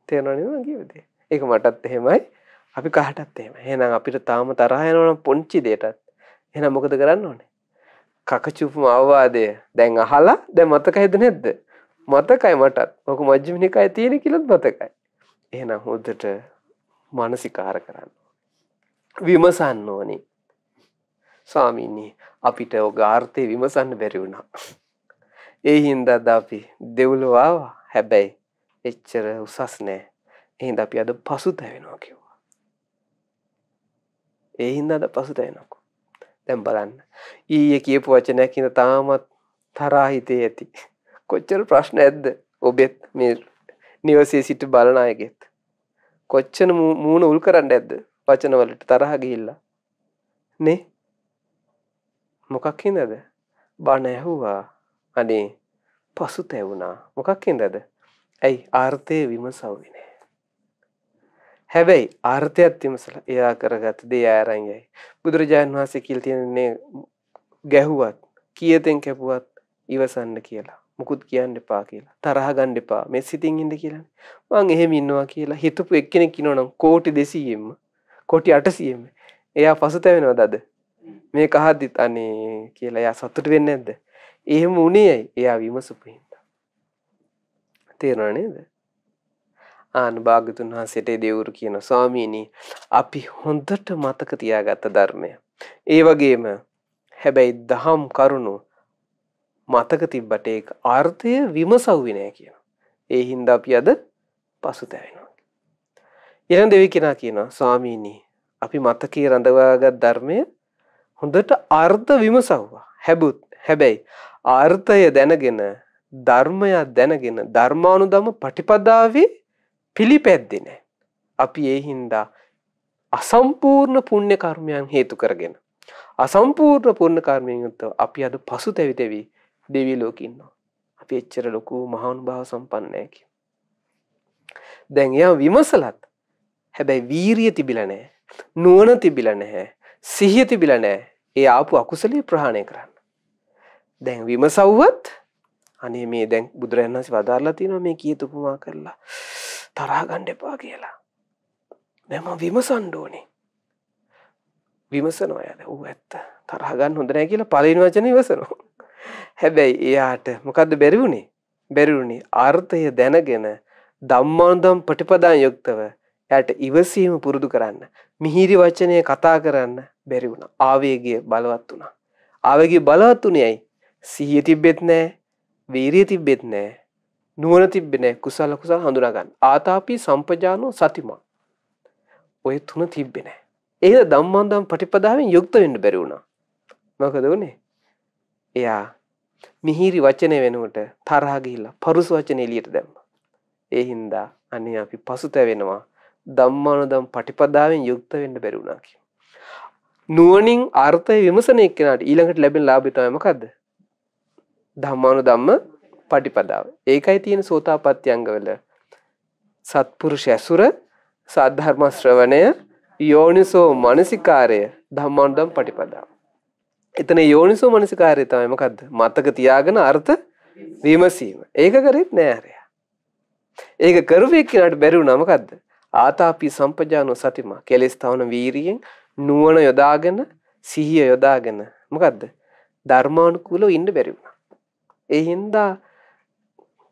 තේරෙනවද මම කියවදේ ඒක මටත් එහෙමයි අපි කහටත් එහෙම එහෙනම් අපිට තාම තරහ යනවනම් පොන්චි දෙයටත් එහෙනම් මොකද කරන්න ඕනේ කකචුපු අවවාදය දැන් අහලා දැන් මතකයිද නැද්ද මතකයි මටත් ඔක මජ්ජිම නිකායේ තියෙන කියලාත් මතකයි එහෙනම් හොඳට මානසිකාර කරන්න විමසන්න ඕනේ ස්වාමීනි අපිට ඔග ආර්ථය විමසන්න බැරි වුණා. ඒ හින්දාද අපි දෙව්ලොව ආවා. හැබැයි එච්චර උසස් නෑ. ඒ හින්දා අපි අද පසුතැවෙනවා කිව්වා. ඒ හින්දාද පසුතැවෙනකෝ. දැන් බලන්න. ඊයේ කියපු වචනයක් හින්දා තාමත් තරහා හිතේ ඇති. කොච්චර ප්‍රශ්න ඇද්ද ඔබෙත් මේ නිවසේ සිට බලන අයගෙත්. කොච්චර මූණ උල් කරන්න ඇද්ද වචනවලට තරහ ගිහිල්ලා. නේ? මොකක් හින්දද? බණ ඇහුවා. අනේ පසුතැවුණා. මොකක් හින්දද? ඇයි ආර්ථය විමසව්වේ නෑ. හැබැයි ආර්ථයත් විමසලා එයා කරගත් දේ ආරං යයි. බුදුරජාණන් වහන්සේ කියලා තියෙනනේ ගැහුවත් කියතෙන් කැපුවත් ඉවසන්න කියලා. මුකුත් කියන්න එපා කියලා. තරහ ගන්න එපා. මේ සිතින් ඉන්න කියලානේ. මං එහෙම ඉන්නවා කියලා හිතපු එක්කෙනෙක් ඉන්නවනම් කෝටි 200ෙම කෝටි 800ෙම එයා පසුතැවෙනවද අද? මේක අහද්දිත් අනේ කියලා එයා සතුට වෙන්නේ නැද්ද? එහෙම උනේ ඇයි? එයා විමසපු හින්දා. තේරෙනව නේද? ආන භාගතුන් වහන්සේට දෙවුරු කියන ස්වාමීනි අපි හොඳට මතක තියාගත්ත ධර්මය. ඒ වගේම හැබැයි දහම් කරුණු මතක තිබ්බට ඒක අර්ථය විමසව්වේ නෑ කියනවා. ඒ හින්දා අපි අද පසුතැවෙනවා. ඊළඟ දෙවි කෙනා කියනවා ස්වාමීනි අපි මතකයේ රඳවාගත් ධර්මය හොඳට අර්ථ විමසව්වා හැබුත් හැබැයි අර්ථය දැනගෙන ධර්මයක් දැනගෙන ධර්මානුදම පටිපදාවේ පිළිපැද්දේ නැහැ. අපි ඒ හින්දා අසම්පූර්ණ පුණ්‍ය කර්මයන් හේතු කරගෙන අසම්පූර්ණ පුණ්‍ය කර්මයෙන් යුක්තව අපි අද පසුතැවි තැවි දෙවි ලෝකෙ ඉන්නවා. අපි එච්චර ලොකු මහානුභාව සම්පන්න නැහැ කියලා. දැන් එයා විමසලත් හැබැයි වීරිය තිබිලා නැහැ. නුවණ තිබිලා නැහැ. සිහිය තිබිලා නෑ ඒ ආපු අකුසලයේ ප්‍රහාණය කරන්න. දැන් විමසව්වත් අනේ මේ දැන් බුදුරජාණන් වහන්සේ වදාarලා තියෙනවා මේ කීත උපමා කරලා තරහ ගන්න එපා කියලා. දැන් මම විමසන්න ඕනේ. විමසනවා යන ඌ ඇත්ත. තරහ ගන්න හොඳ නෑ කියලා පළවෙනි වචනේ විමසනවා. හැබැයි එයාට මොකද්ද බැරි වුනේ? බැරි වුනේ අර්ථය දැනගෙන ධම්මානුදම් ප්‍රතිපදාන් යුක්තව එයාට ඉවසීම පුරුදු කරන්න. මිහිරි වචනය කතා කරන්න බැරි වුණා. ආවේගය බලවත් වුණා. ආවේගය බලවත් උනේ ඇයි? සිහිය තිබෙත් නැහැ. වීරිය තිබෙත් නැහැ. නුවණ තිබෙන්නේ නැහැ. කුසල කුසල හඳුනා ගන්න. ආතාපි සම්පජානෝ සතිමා. ඔය තුන තිබෙන්නේ නැහැ. ඒක ධම්මන්දම් ප්‍රතිපදාවෙන් යුක්ත වෙන්න බැරි වුණා. මොකද උනේ? එයා මිහිරි වචනේ වෙනුවට තරහ ගිහිල්ලා පරුස වචනේ එළියට දැම්මා. ඒ හින්දා අනේ අපි පසුතැවෙනවා. ධම්මානුදම් පටිපදාවෙන් යුක්ත වෙන්න බැරි වුණා කියන. නුවණින් අර්ථය විමසන එක්කෙනාට ඊළඟට ලැබෙන ලාභය තමයි මොකද්ද? ධම්මානුදම්ම පටිපදාව. ඒකයි තියෙන සෝතාපට්ඨියංගවල සත්පුරුෂ ඇසුර, සද්ධර්ම ශ්‍රවණය, යෝනිසෝ මනසිකාරය, ධම්මානුදම් පටිපදාව. එතන යෝනිසෝ මනසිකාරය තමයි මොකද්ද? මතක තියාගෙන අර්ථ විමසීම. ඒක කරෙත් නෑ ඒක කරුවේ එක්කෙනාට බැරි වුණා මොකද්ද? ආතාපි සම්පජානෝ සතිමා කෙලෙස් තවන වීරියෙන් නුවණ යොදාගෙන සිහිය යොදාගෙන මොකද්ද ධර්මානුකූලව ඉන්න බැරි වුණා. ඒ හින්දා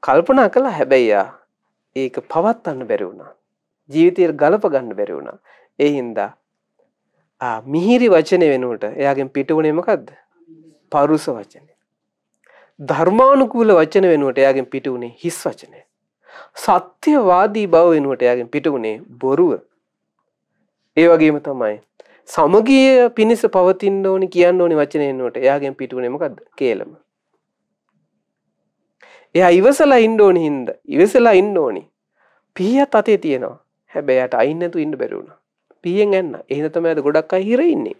කල්පනා කළා හැබැයි ඒක පවත්වන්න බැරි වුණා. ජීවිතය ගලප ගන්න බැරි වුණා. ඒ හින්දා ආ මිහිරි වචනේ වෙනුවට එයාගෙන් පිටුනේ මොකද්ද? පරුස වචනේ. ධර්මානුකූල වචන වෙනුවට එයාගෙන් පිටුනේ හිස් වචනේ. සත්‍යවාදී බව වෙනුවට යාගෙන් පිටුුණේ බොරුව. ඒ වගේම තමයි. සමගිය පිණිස පවතින්න ඕනි කියන්න ඕනි වචනයෙන්වට එයාගෙන් පිටුුණෙමකක්ද කියලම. එයා ඉවසලා ඉන්න ඕනි හින්ද ඉවසලා ඉන්න ඕනි පියත් අතේ තියෙනවා හැබැයට අයින්නතු ඉන්න බැරුණ පියෙන් එන්න එහනතම ඇද ගොඩක් අහිරඉන්නේ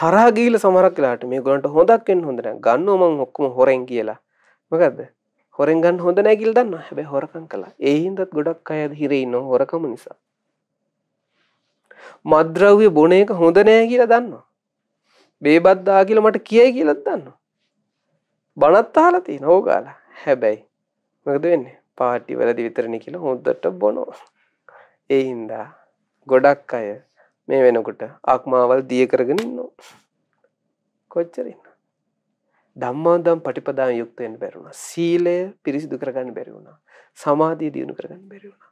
තරහා ගිහිල්ලා සමහරක් වෙලාවට මේගොල්ලන්ට හොඳක් වෙන්න හොඳ නැහැ. ගන්නව මං ඔක්කොම හොරෙන් කියලා. මොකද්ද? හොරෙන් ගන්න හොඳ නැහැ කියලා දන්නවා. හැබැයි හොරකම් කළා. ඒ හින්දාත් ගොඩක් අය හිරේ ඉන්නවා හොරකම නිසා. මද්‍රව්‍ය බොන එක හොඳ නැහැ කියලා දන්නවා. බේබත් දා කියලා මට කියයි කියලාත් දන්නවා. බණත් අහලා තියෙනවා ඕගාලා. හැබැයි මොකද වෙන්නේ? පාටි වලදී විතරනේ කියලා හොඳට බොනවා. ඒ හින්දා ගොඩක් අය මේ වෙනකොට ආක්මාවල් දිය කරගෙන ඉන්නවා. කොච්චර ඉන්නවා. ධම්මාදම් පටිපදාන් යුක්ත වෙන්න බැරි වුණා. සීලය පිරිසිදු කරගන්න බැරි වුණා. සමාධිය දියුණු කරගන්න බැරි වුණා.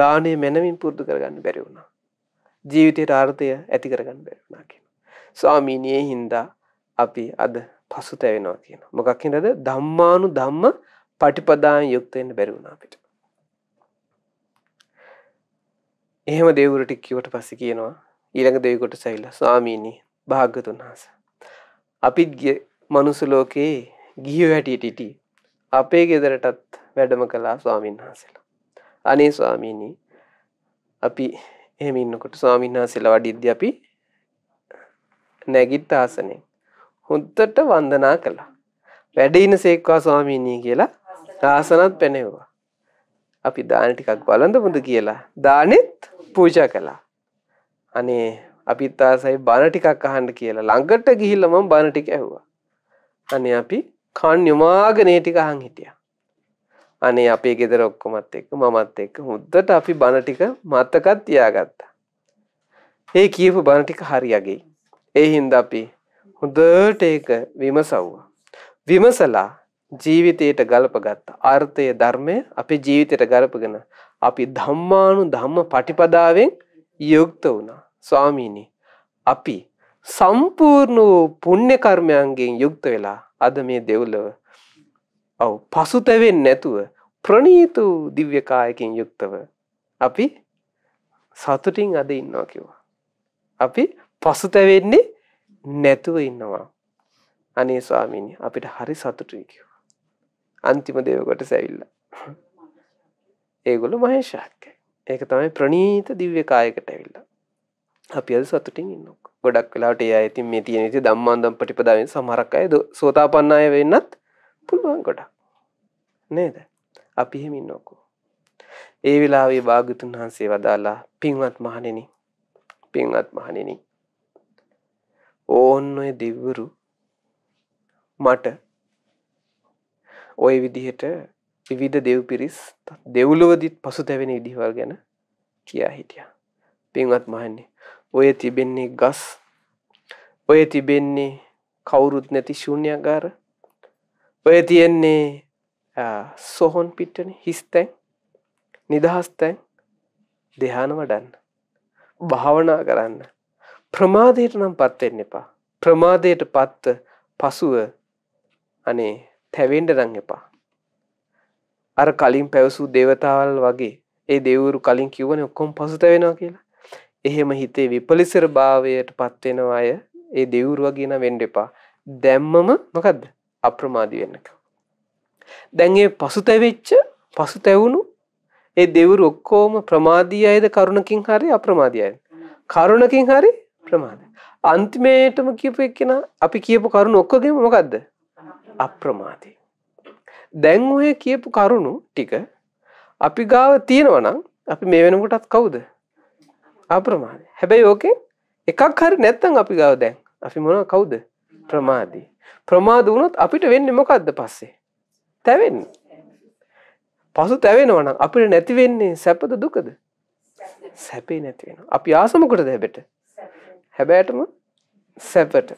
දානය මැනවින් පුරුදු කරගන්න බැරි වුණා. ජීවිතයට ආර්ථය ඇති කරගන්න බැරි වුණා කියන. ස්වාමීනියේ හින්දා අපි අද පසුතැවෙනවා කියන. මොකක් හින්දාද? ධම්මානු ධම්ම පටිපදාන් යුක්ත වෙන්න බැරි වුණා අපිට. එහෙම දෙවුරට කිවට පස්ස කියනවා ඊළඟ දෙවකොට සැවිල්ල ස්වාමීණී භාග්‍යතුන් වහස. අපිත් ගිය මනුසුලෝකයේ ගිහිෝ හැටියටටි අපේ ගෙදරටත් වැඩම කලා ස්වාමීන් වහන්සේලා. අනේ ස්වාමීණී අපි එහෙම ඉන්නකොට ස්වාමීන් වහන්සේලා වඩිද්ද අපි නැගිත් ආසනෙන් හොද්දට වන්දනා කළා. වැඩ ඉන සේක්වා ස්වාමීණී කියලා ආසනත් පැනෙව්වා. අපි දාන ටිකක් බලඳපුද කියලා දානෙත් පූජා කළා. අනේ අපිත් ආසයි බණ ටිකක් අහන්න කියලා ළඟට ගිහිල්ලා මම බණ ටික ඇහුවා. අනේ අපි කන් යොමාගෙන ඒ ටික අහන් හිටියා. අනේ අපේ ගෙදර ඔක්කොමත් එක්ක මමත් එක්ක මුද්දට අපි බණ ටික මතකත් තියාගත්තා. ඒ කියපු බණ ටික හරියගෙයි. ඒ හින්දා අපි හොඳට ඒක විමසවුවා. විමසලා ජීවිතයට ගලපගත්තා. අර්ථය ධර්මය අපේ ජීවිතයට ගලපගෙන අපි ධම්මානු ධම්ම පටිපදාවෙන් යුක්ත වුණා. ස්වාමීනි අපි සම්පූර්ණ වූ පුණ්‍ය කර්මයන්ගෙන් යුක්ත වෙලා අද මේ දෙව්ලොව ඔව් පසුතැවෙන්නේ නැතුව ප්‍රණීත වූ දිව්‍ය කායකින් යුක්තව අපි සතුටින් අද ඉන්නවා කිව්වා. අපි පසුතැවෙන්නේ නැතුව ඉන්නවා. අනේ ස්වාමීනි අපිට හරි සතුටුයි කිව්වා. අන්තිම දේව කොටස ඇවිල්ලා. ඒගොල්ලෝ මහේශාක්‍යයි. ඒක තමයි ප්‍රණීත දිව්‍ය කායකට ඇවිල්ලා. අපි අද සතුටින් ඉන්නකො. ගොඩක් වෙලාවට ඒ අය ඉතින් මේ තියෙන ඉතින් ධම්මාන්දම් ප්‍රතිපදාවෙන් සමහරක් අය සෝතාපන්න අය වෙන්නත් පුළුවන් ගොඩක්. නේද? අපි එහෙම ඉන්නකො. ඒ වෙලාවේ භාගතුන් වහන්සේ වදාලා පින්වත් මහණෙනි පින්වත් මහණෙනි ඕන්න ඔය දෙවිවරු මට ওය විදිහට විවිධ දෙව් පිරිස් දෙව්ලොවදිත් පසුතැවෙන ඉදිවල් ගැන කියා හිටියා. පින්වත් මහන්නේ. ඔය තිබෙන්නේ ගස් ඔය තිබෙන්නේ කවුරුත් නැති ශුන්‍යගාර ඔය තියෙන්නේ සොහොන් පිට්ටන හිස්තැන් නිදහස්තැන් දෙහාන වඩන්න. භාවනා කරන්න. ප්‍රමාදයට නම් පත්වෙන්න එපා. ප්‍රමාදයට පත්ත පසුව අනේ තැවෙන්ඩ රං එපා අර කලින් පැවසූ දේවතාවල් වගේ ඒ දෙවුරු කලින් කිවන ඔක්කොම් පසුත වෙනවා කියලා එහෙම හිතේ විපලිසර භාවයට පත්වෙනවා අය ඒ දෙවුරුව ගෙන වෙන්ඩ එපා දැම්මම මොකක්ද අප්‍රමාදි වෙන්නක දැන්ගේ පසුතැවෙච්ච පසුතැවුණු ඒ දෙවුරු ඔක්කෝම ප්‍රමාදී අයද කරුණකින් හරි අප්‍රමාදී අයද කරුණකින් හරි ප්‍රමාද අන්තිමේටම කියපු එක්කෙන අපි කියපු කරුණ ඔක්කොගේ මොකක්ද අප්‍රමාදී. දැන් ඔය කියපු කරුණු ටික අපි ගාව තියෙනවනම් අපි මේ වෙනකොටත් කවුද අප්‍රමාදී. හැබැයි ඕකෙන් එකක් හරි නැත්තම් අපි ගාව දැන් අපි මොනවා කවුද ප්‍රමාදී. ප්‍රමාද වුණොත් අපිට වෙන්නේ මොකද්ද පස්සේ? තැවෙන්නේ. පසු තැවෙනවා නම් අපිට නැති වෙන්නේ සැපද දුකද? සැපේ නැති වෙනවා. අපි ආසමකටද හැබෙට? හැබෑටම සැපට.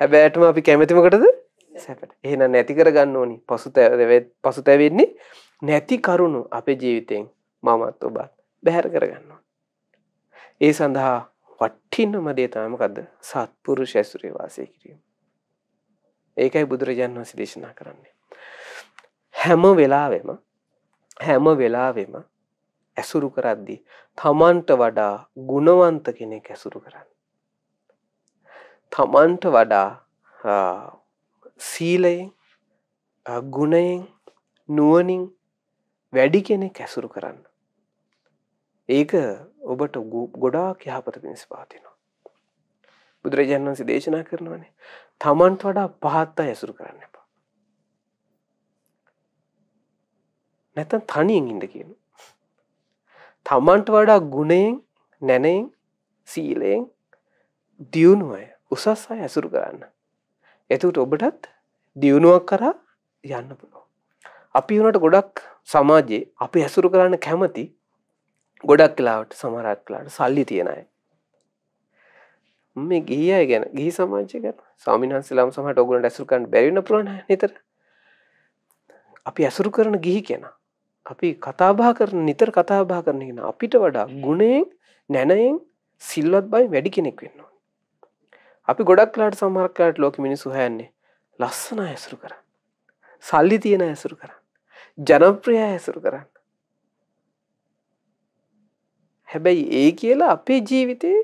හැබෑටම අපි කැමැතිමකටද? සැපට එහෙන නැති කරගන්න ඕනි පසු තැවෙන්නේ නැති කරුණු අපේ ජීවිතයෙන් මමත් ඔබත් බැහැර කරගන්න. ඒ සඳහා වට්ටින්නම දේතාමකද සත්පුරු ශැසුරේ වාසය කිරීම. ඒකයි බුදුරජාන් වහන්සේ දේශනා කරන්නේ. හැම වෙලාවෙම හැම වෙලාවෙම ඇසුරු කරද්දී තමන්ට වඩා ගුණවන්ත කෙනෙක් ඇසුරු කරන්න. තමන්ට වඩා සීලයෙන් ගුණයෙන් නුවනින් වැඩි කෙනෙක් ඇසුරු කරන්න. ඒක ඔබට ගොඩාක් යහපත පිණිස පාතිනවා. බුදුරජාණන් වන්සේ දේශනා කරනවනේ තමන්ට වඩා පහත්තා ඇසුරු කරන්න එපා. නැතන් තනියෙන් ඉඩ කියනු. තමන්ට වඩා ගුණයෙන් නැනයෙන් සීලයෙන් දියුණුවය උසස් අය ඇසුරු කරන්න. එතුට ඔබටත් දියුණුවක් කරා යන්න පුළුව. අපි වනට ගොඩක් සමාජයේ අපි ඇසුරු කරන්න කැමති ගොඩක් කලාවට සමරත් කලාට සල්ලි තියෙනයි. මේ ගිය අය ගැන ගී සමාජය ගැන සාමිනන්සලාම් සමට ඔගුලට ඇසුරුකන්න බැරින පුලන නිතර අපි ඇසුරු කරන ගිහි කෙන අපි කතාබා කරන නිතර කතාබා කරන කියෙන අපිට වඩා ගුණයෙන් නැනයෙන් සිල්වත් බයි වැඩි කෙනෙක් වෙන්නවා. අපි ගොඩක් ලාට සමහරක්කාට ලෝක මිනිසු හැන්නේ ලස්සන ඇසුරු කරන්න. සල්ලි තියෙන ඇසුරු කරන්න. ජනප්‍රිය ඇසුරු කරන්න. හැබැයි ඒ කියලා අපේ ජීවිතේ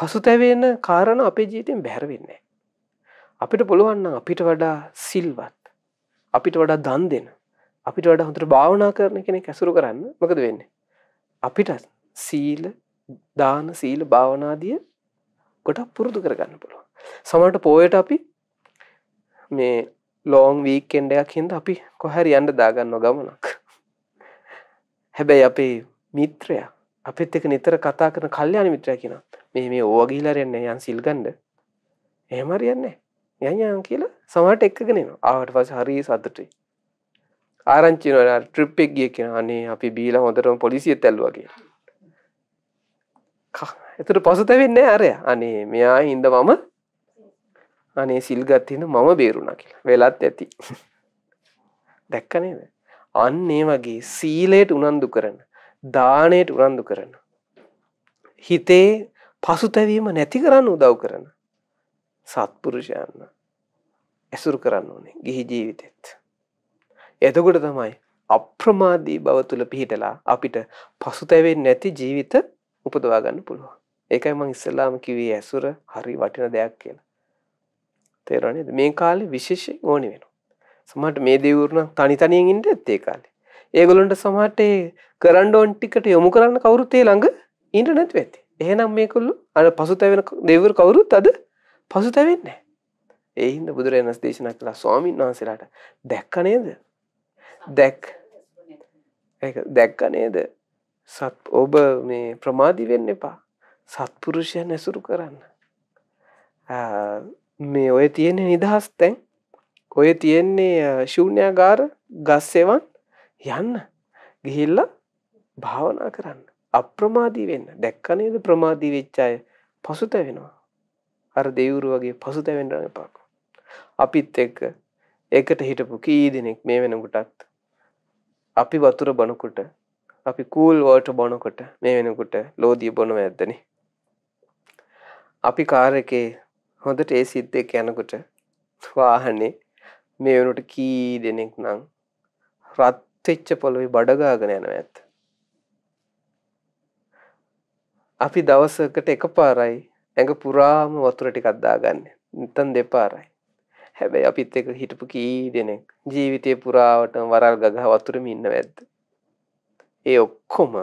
පසුතැවෙන කාරණ අපේ ජීවිතයෙන් බැහැර වෙන්නේ. අපිට පුළුවන් නම් අපිට වඩා සිල්වත් අපිට වඩා දන් දෙන අපිට වඩා හොඳට භාවනා කරන කෙනෙක් ඇසුරු කරන්න මොකද වෙන්නේ? අපිට සීල දාන සීල භාවනාදිය ගොඩක් පුරුදු කරගන්න පුළුවන්. සමට පෝයට අපි මේ ලෝන් වීකෙන්ඩයක් හිද අපි කොහැරි යන්න දාගන්න ගමනක් හැබැයි අපේ මිත්‍රය අපිත් එක නිතර කතා කරන කල්්‍යයාන මිත්‍රය කියෙන මේ මේ ඕගීලරෙන්නේ යන් සිල්ගන්ඩ එහෙමරියන්නේ යඥයන් කියලා සමට එක්කගෙන ආවට පස හරී සතුටේ ආරංචිනට ට්‍රිප්පෙක් ගිය කියෙන අනේ අපි බීල හොඳටම පොලිසිය තැල්වගේ එතුට පසු තැවෙන්නේ අරය අනේ මෙයා හින්ද මම අනේ සිල්ගත්තින්න මම බේරුණා කියලා වෙලත් ඇති දැක්කනේද අන්න ඒ වගේ සීලයට උනන්දු කරන දානයට උනන්දු කරන හිතේ පසුතැවීම නැති කරන්න උදව් කරන සත්පුරුෂයන්න ඇසුරු කරන්න ඕනේ ගිහි ජීවිතෙත් එතකොට තමයි අප්‍රමාදී බව තුළ පිහිටලා අපිට පසුතැවෙන් නැති ජීවිත උපදවා ගන්න පුළුවන් ඒකයි මං ඉස්සලාම කිවී ඇසුර හරි වටින දෙයක් කියලා තේරෙනවා නේද? මේ කාලේ විශේෂයෙන් ඕනි වෙනවා. සමහරට මේ දෙවිවරු නම් තනි තනියෙන් ඉන්නත් ඒ කාලේ. ඒගොල්ලන්ට සමහරට ඒ කරන්න ඕන ටිකට යොමු කරන්න කවුරුත් ඒ ළඟ ඉන්න නැතුව ඇති. එහෙනම් මේකොල්ලෝ අර පසුතැවෙන දෙවිවරු කවුරුත් අද පසුතැවෙන්නේ නැහැ. ඒ හින්දා බුදුරජාණන් වහන්සේ දේශනා කළා ස්වාමීන් වහන්සේලාට දැක්ක නේද? දැක් ඒක දැක්ක නේද? සත් ඔබ මේ ප්‍රමාදී වෙන්න එපා. සත්පුරුෂයන් ඇසුරු කරන්න. මේ ඔය තියෙන්නේ නිදහස් තැන් ඔය තියෙන්නේ ශූන්‍යාගාර ගස්සෙවන් යන්න ගිහිල්ලා භාවනා කරන්න අප්‍රමාදී වෙන්න දැක්ක නේද ප්‍රමාදී වෙච්ච අය පසුතැවෙනවා අර දෙවිවරු වගේ පසුතැවෙන්න එපා අපිත් එක්ක එකට හිටපු කී දෙනෙක් මේ වෙනකොටත් අපි වතුර බොනකොට අපි කූල් වෝටර් බොනකොට මේ වෙනකොට ලෝදිය බොනව ඇද්දනේ අපි කාර් එකේ හොඳට ඒ සිද්ධෙක් යනකොට වාහනේ මේ වනට කී දෙනෙක් නං රත්වෙච්ච පොළොවි බඩගාගෙන යන ඇත්ත අපි දවසකට එක පාරයි ඇඟ පුරාම වතුර ටිකක් දාගන්න නිතන් දෙපාරයි හැබැයි අපිත් එක හිටපු කී දෙනෙක් ජීවිතය පුරාවට වරල් ගගහ වතුරම ඉන්න ඇද්ද ඒ ඔක්කොම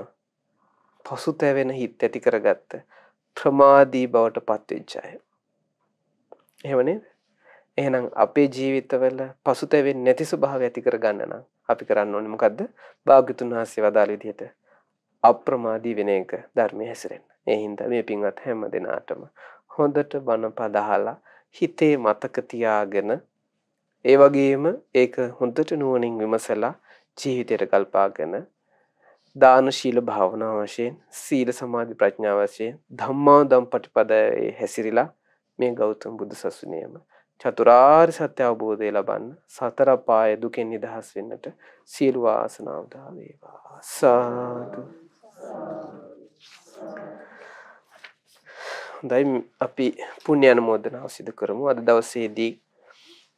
පසුතැවෙන හිත් ඇති කරගත්ත ප්‍රමාදී බවට පත්වෙච්චාය එහෙමනේ එහෙනම් අපේ ජීවිතවල පසුතැවෙන්නේ නැති ස්වභාවය ඇති කර ගන්න නම් අපි කරන්න ඕනේ මොකද්ද? භාග්‍යතුන් වහන්සේ වදාළ විදිහට අප්‍රමාදී වෙන එක ධර්මයේ හැසිරෙන්න. ඒ හින්දා මේ පින්වත් හැම දිනාටම හොඳට බණ පදහලා හිතේ මතක තියාගෙන ඒ වගේම ඒක හොඳට නුවණින් විමසලා ජීවිතයට ගල්පාගෙන දානශීල භාවනා වශයෙන් සීල සමාධි ප්‍රඥා වශයෙන් ධම්මා දම්පටිපදයේ හැසිරিলা මේ ගෞතම බුදු සසුනේම චතුරාර් සත්‍ය අවබෝධය ලබන්න සතර පාය දුකෙන් නිදහස් වෙන්නට සියලු වාසනාවදා වේවා සාදු හොඳයි අපි පුණ්‍ය අනුමෝදනාව සිදු කරමු අද දවසේදී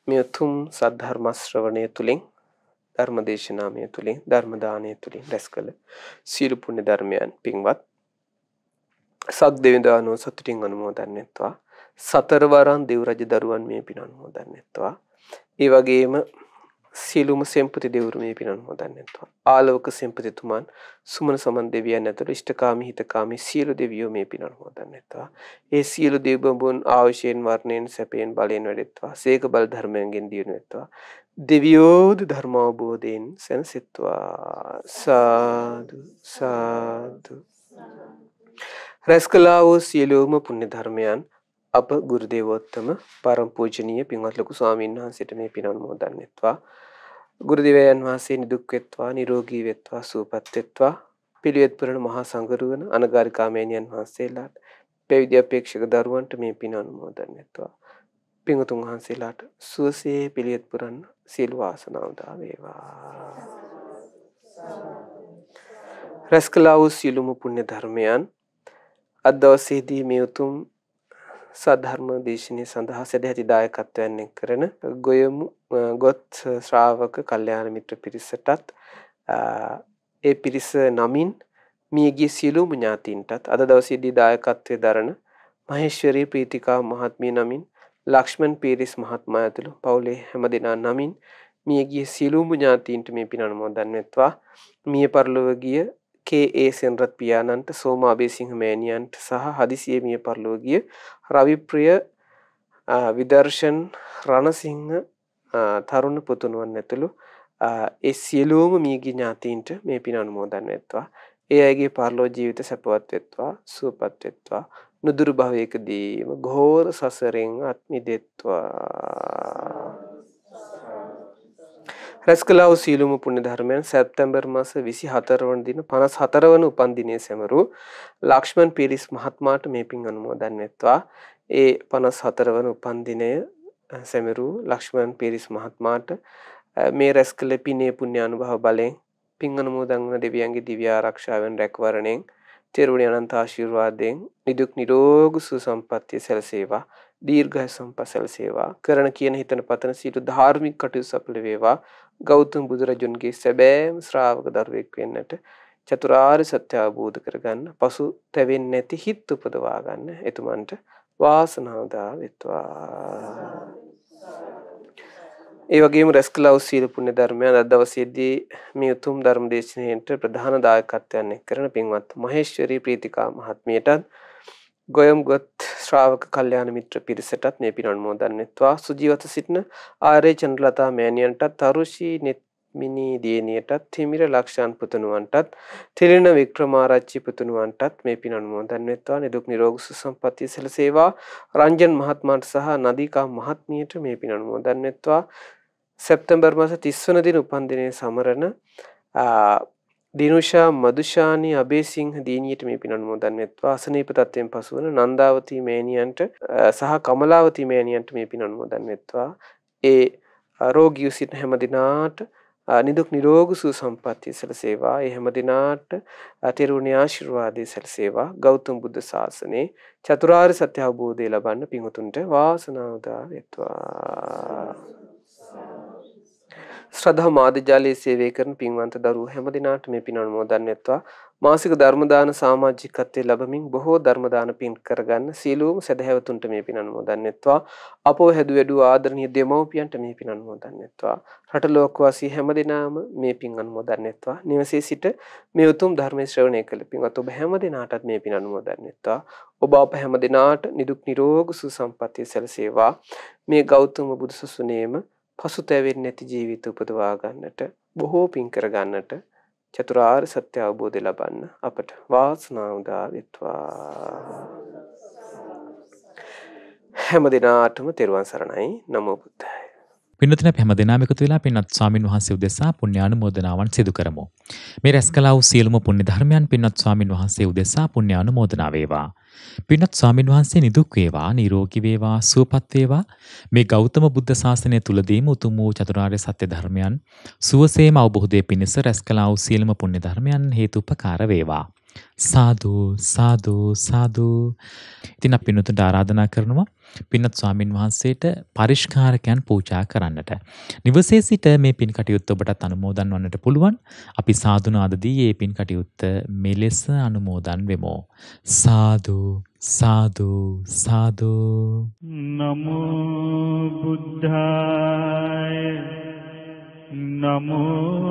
මේ උතුම් සද්ධර්ම ශ්‍රවණය තුලින් ධර්ම දේශනාමය තුලින් ධර්ම දානය තුලින් රැස් කළ සියලු පුණ්‍ය ධර්මයන් පින්වත් සක් දෙවිඳුනෝ සතුටින් අනුමෝදන් වෙත්වා සතරවරන් දෙවරජ දරුවන් මේ පින් අනුමෝදන් නැත්වා. ඒ වගේම සියලුම සෙම්පති දෙවරු මේ පින් අනුමෝදන් නැත්වා. ආලෝක සෙම්පතිතුමන් සුමන සමන් දෙවියන් ඇතුළු ඉෂ්ඨකාමී හිතකාමී සියලු දෙවියෝ මේ පින් අනුමෝදන් නැත්වා. ඒ සියලු දෙවිබඹුන් ආශයෙන් වර්ණයෙන් සැපයෙන් බලයෙන් වැඩෙත්වා. සීක බල ධර්මයෙන් දියුණු වෙත්වා. දෙවියෝද ධර්මාවබෝධයෙන් සැනසෙත්වා. සාදු සාදු රැස් කළා වූ සියලුම පුණ්‍ය ධර්මයන් අප ගුරුදේවෝත්තම පරම්පූජනීය පින්වත් ලොකු ස්වාමීන් වහන්සේට මේ පින අනුමෝදන්වත්වා. ගුරුදේවයන් වහන්සේ නිදුක් වෙත්වා, නිරෝගී වෙත්වා, සුවපත් වෙත්වා. පිළිවෙත් පුරන මහා සංඝරුවන අනගාരികාමේනියන් වහන්සේලාට, පැවිදි අපේක්ෂක දරුවන්ට මේ පින අනුමෝදන්වත්වා. පින්තුන් වහන්සේලාට සුවසේ පිළිවෙත් පුරන්න සියලු වාසනාව දා වේවා. රස්කලාවු සියලුම පුණ්‍ය ධර්මයන් අද දවසේදී මේ උතුම් සද්ධර්ම දේශනය සඳහා සැදැහැති දායකත්වයන් කරන ගොයමු ගොත් ශ්‍රාවක කල්යාණ මිත්‍ර පිරිසටත් ඒ පිරිස නමින් මියගිය සියලුම ඥාතීන්ටත් අද දවසේදී දායකත්වයේ දරන මහේශ්වරී ප්‍රීතිකා මහත්මිය නමින් ලක්ෂ්මන් පීරිස් මහත්මයා ඇතුළු පවුලේ හැම දෙනා නමින් මියගිය සියලුම ඥාතීන්ට මේ පින අනුමෝදන් වෙත්වා මිය පරලොව ගිය කේ.ඒ. සෙන්රත් පියාණන්ට සෝම අබේසිංහ මෑණියන්ට සහ හදිසියේ මිය පරලෝ ගිය රවිප්‍රිය විදර්ශන් රණසිංහ තරුණ පුතුණුවන් ඇතුළු ඒ සියලුම මියගිය ඥාතීන්ට මේ පින අනුමෝදන් වෙත්වා. ඒ අයගේ පරලෝ ජීවිත සැපවත් වෙත්වා, සුවපත් වෙත්වා. නුදුරු භවයකදීම ඝෝර සසරෙන් අත් මිදෙත්වා. රැස්කලාව සීලුම පුණ්‍ය ධර්මයන් සැප්තැම්බර් මාස 24 වන දින 54 වන උපන්දිනයේ සැමරු ලක්ෂ්මන් පීරිස් මහත්මයාට මේ පින් අනුමෝදන් වෙත්වා. ඒ 54 වන උපන්දිනය සැමරු ලක්ෂ්මන් පීරිස් මහත්මයාට මේ රැස්කල පිනේ පුණ්‍ය අනුභව බලෙන් පින් අනුමෝදන් වන දෙවියන්ගේ දිව්‍ය ආරක්ෂාවෙන් රැකවරණයෙන් තෙරුණ අනන්ත ආශිර්වාදයෙන් නිදුක් නිරෝගී සුවසම්පන්නිය සැලසේවා. දීර්ඝය සම්පසල් සේවා කරන කියන හිතන පතන සියලු ධාර්මික කටයුතු සඵල වේවා ගෞතම බුදුරජුන්ගේ සැබෑම ශ්‍රාවක දරුවෙක් වෙන්නට චතුරාර්ය සත්‍ය අවබෝධ කරගන්න පසු තැවෙන්නේ නැති හිත් උපදවා ගන්න එතුමන්ට වාසනාවදා වෙත්වා ඒ වගේම රැස්කලා වූ සීල පුණ්‍ය ධර්මයන් අද දවසේදී මේ උතුම් ධර්ම දේශනාවට ප්‍රධාන දායකත්වයක් කරන පින්වත් මහේශ්වරී ප්‍රීතිකා මහත්මියටත් ගොයම්ගොත් ශ්‍රාවක කල්්‍යයාන මිත්‍ර පිරිසටත් මේ පින අන්මෝදන්නෙත්වා සුජීවත සිටින ආරේ චන්ද්‍රලතා මෑනියන්ටත් තරුෂී නෙත්මිනී දියණියටත් හිමිර ලක්ෂාන් පුතුණුවන්ටත් තිලින වික්‍රමාරච්චි පුතුණුවන්ටත් මේ පින අන්මෝදන්වෙත්වා නිදුක් නිරෝගී සුවසම්පත්තිය සැලසේවා රංජන් මහත්මයාට සහ නදීකා මහත්මියට මේ පින අන්මෝදන්වෙත්වා සැප්තැම්බර් මාස 30 වන දින උපන්දිනයේ සමරන දිනුෂා මදුෂානි අබේසිංහ දීනියට මේ පින් අනුමෝදන් වෙත්වා අසනීප තත්වයෙන් පසුවන නන්දාවති මේනියන්ට සහ කමලාවති මේනියන්ට මේ පින් අනුමෝදන් වෙත්වා ඒ රෝගියු සිට හැම දිනාට නිදුක් නිරෝග සුව සම්පත්තිය සැලසේවා ඒ හැම දිනාට තෙරුණේ ආශිර්වාදයේ සැලසේවා ගෞතම බුද්ධ ශාසනයේ චතුරාර්ය සත්‍ය අවබෝධය ලබන්න පිඟුතුන්ට වාසනාවදා වෙත්වා ශ්‍රද්ධා මාධ්‍යාලයේ සේවය කරන පින්වන්ත දරුවෝ හැම දිනාට මේ පින අනුමෝදන් වෙත්වා මාසික ධර්ම දාන සමාජිකත්වයේ ලැබමින් බොහෝ ධර්ම දාන පින් කරගන්න සීලූම් සදහැවතුන්ට මේ පින අනුමෝදන් වෙත්වා අපව හැදු වැඩු ආදරණීය දෙමව්පියන්ට මේ පින අනුමෝදන් වෙත්වා රට ලෝකවාසී හැම දිනාම මේ පින් අනුමෝදන් වෙත්වා නිවසේ සිට මේ උතුම් ධර්ම ශ්‍රවණය කළ පින්වත් ඔබ හැම දිනාටත් මේ පින අනුමෝදන් වෙත්වා ඔබ අප හැම දිනාට නිදුක් නිරෝගී සුව සම්පන්නිය සැලසේවා මේ ගෞතම බුදුසසුනේම පසුතැවෙන්නේ නැති ජීවිත උපදවා ගන්නට බොහෝ පින් කර ගන්නට චතුරාර්ය සත්‍ය අවබෝධය ලබන්න අපට වාසනාව උදා වෙත්වා හැම දිනාටම තෙරුවන් සරණයි නමෝ බුද්දාය පින්නතුන අප හැම දෙනාම එකතු වෙලා පින්වත් ස්වාමින් වහන්සේ උදෙසා පුණ්‍යානුමෝදනාවන් සිදු කරමු. මේ රැස්කලා වූ සියලුම පුණ්‍ය ධර්මයන් පින්වත් ස්වාමින් වහන්සේ උදෙසා පුණ්‍යානුමෝදනා වේවා. පින්වත් ස්වාමින් වහන්සේ නිදුක් වේවා, නිරෝගී වේවා, සුවපත් වේවා. මේ ගෞතම බුද්ධ ශාසනය තුලදීම උතුම් වූ චතුරාර්ය සත්‍ය ධර්මයන් සුවසේම අවබෝධයේ පිණිස රැස්කලා වූ සියලුම පුණ්‍ය ධර්මයන් හේතුපකාර වේවා. සාදු සාදු සාදු ඉතින් අපි පින්නතුන්ට ආරාධනා කරනවා පින්නත් ස්වාමින් වහන්සේට පරිෂ්කාරකයන් පූජා කරන්නට නිවසේ සිට මේ පින් කටයුත්ත ඔබටත් අනුමෝදන් වන්නට පුළුවන් අපි සාදුනාදදී මේ පින් කටයුත්ත මෙලෙස අනුමෝදන් වෙමු සාදු සාදු සාදු නමෝ බුද්ධාය නමෝ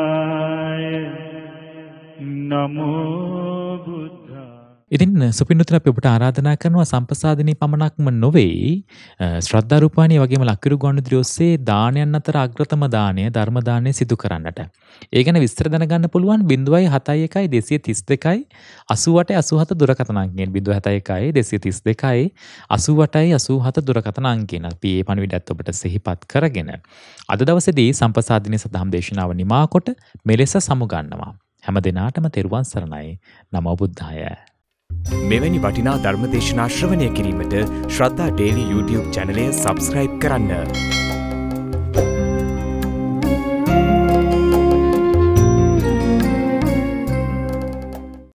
නමෝ බුද්ධා ඉතින් සුපින්නුතර අපි ඔබට ආරාධනා කරනවා සම්පසාදිනී පමණක්ම නොවේ ශ්‍රද්ධා රූපාණී වගේම ලක්කිරු ගොණුදිරි ඔස්සේ දානයන් අතර අග්‍රතම දාණය ධර්ම දාණය සිදු කරන්නට. ඒ ගැන විස්තර දැනගන්න පුළුවන් 071 232 88 87 දුරකථන අංකයෙන් 071 232 88 87 දුරකථන අංකයෙන් අපි මේ පණිවිඩයත් ඔබට සිහිපත් කරගෙන අද දවසේදී සම්පසාදිනී සදාම් දේශනාව නිමා කොට මෙලෙස සමුගන්නවා. හැම දෙනාටම තෙරුවන් සරණයි නමවබුද්ධාය. මෙවැනි වටිනා ධර්මදේශනා ශ්‍රවණය කිරීමට ශ්‍රද්ධා ඩේලි YouTube චැනලය සබස්ක්‍රයිබ් කරන්න.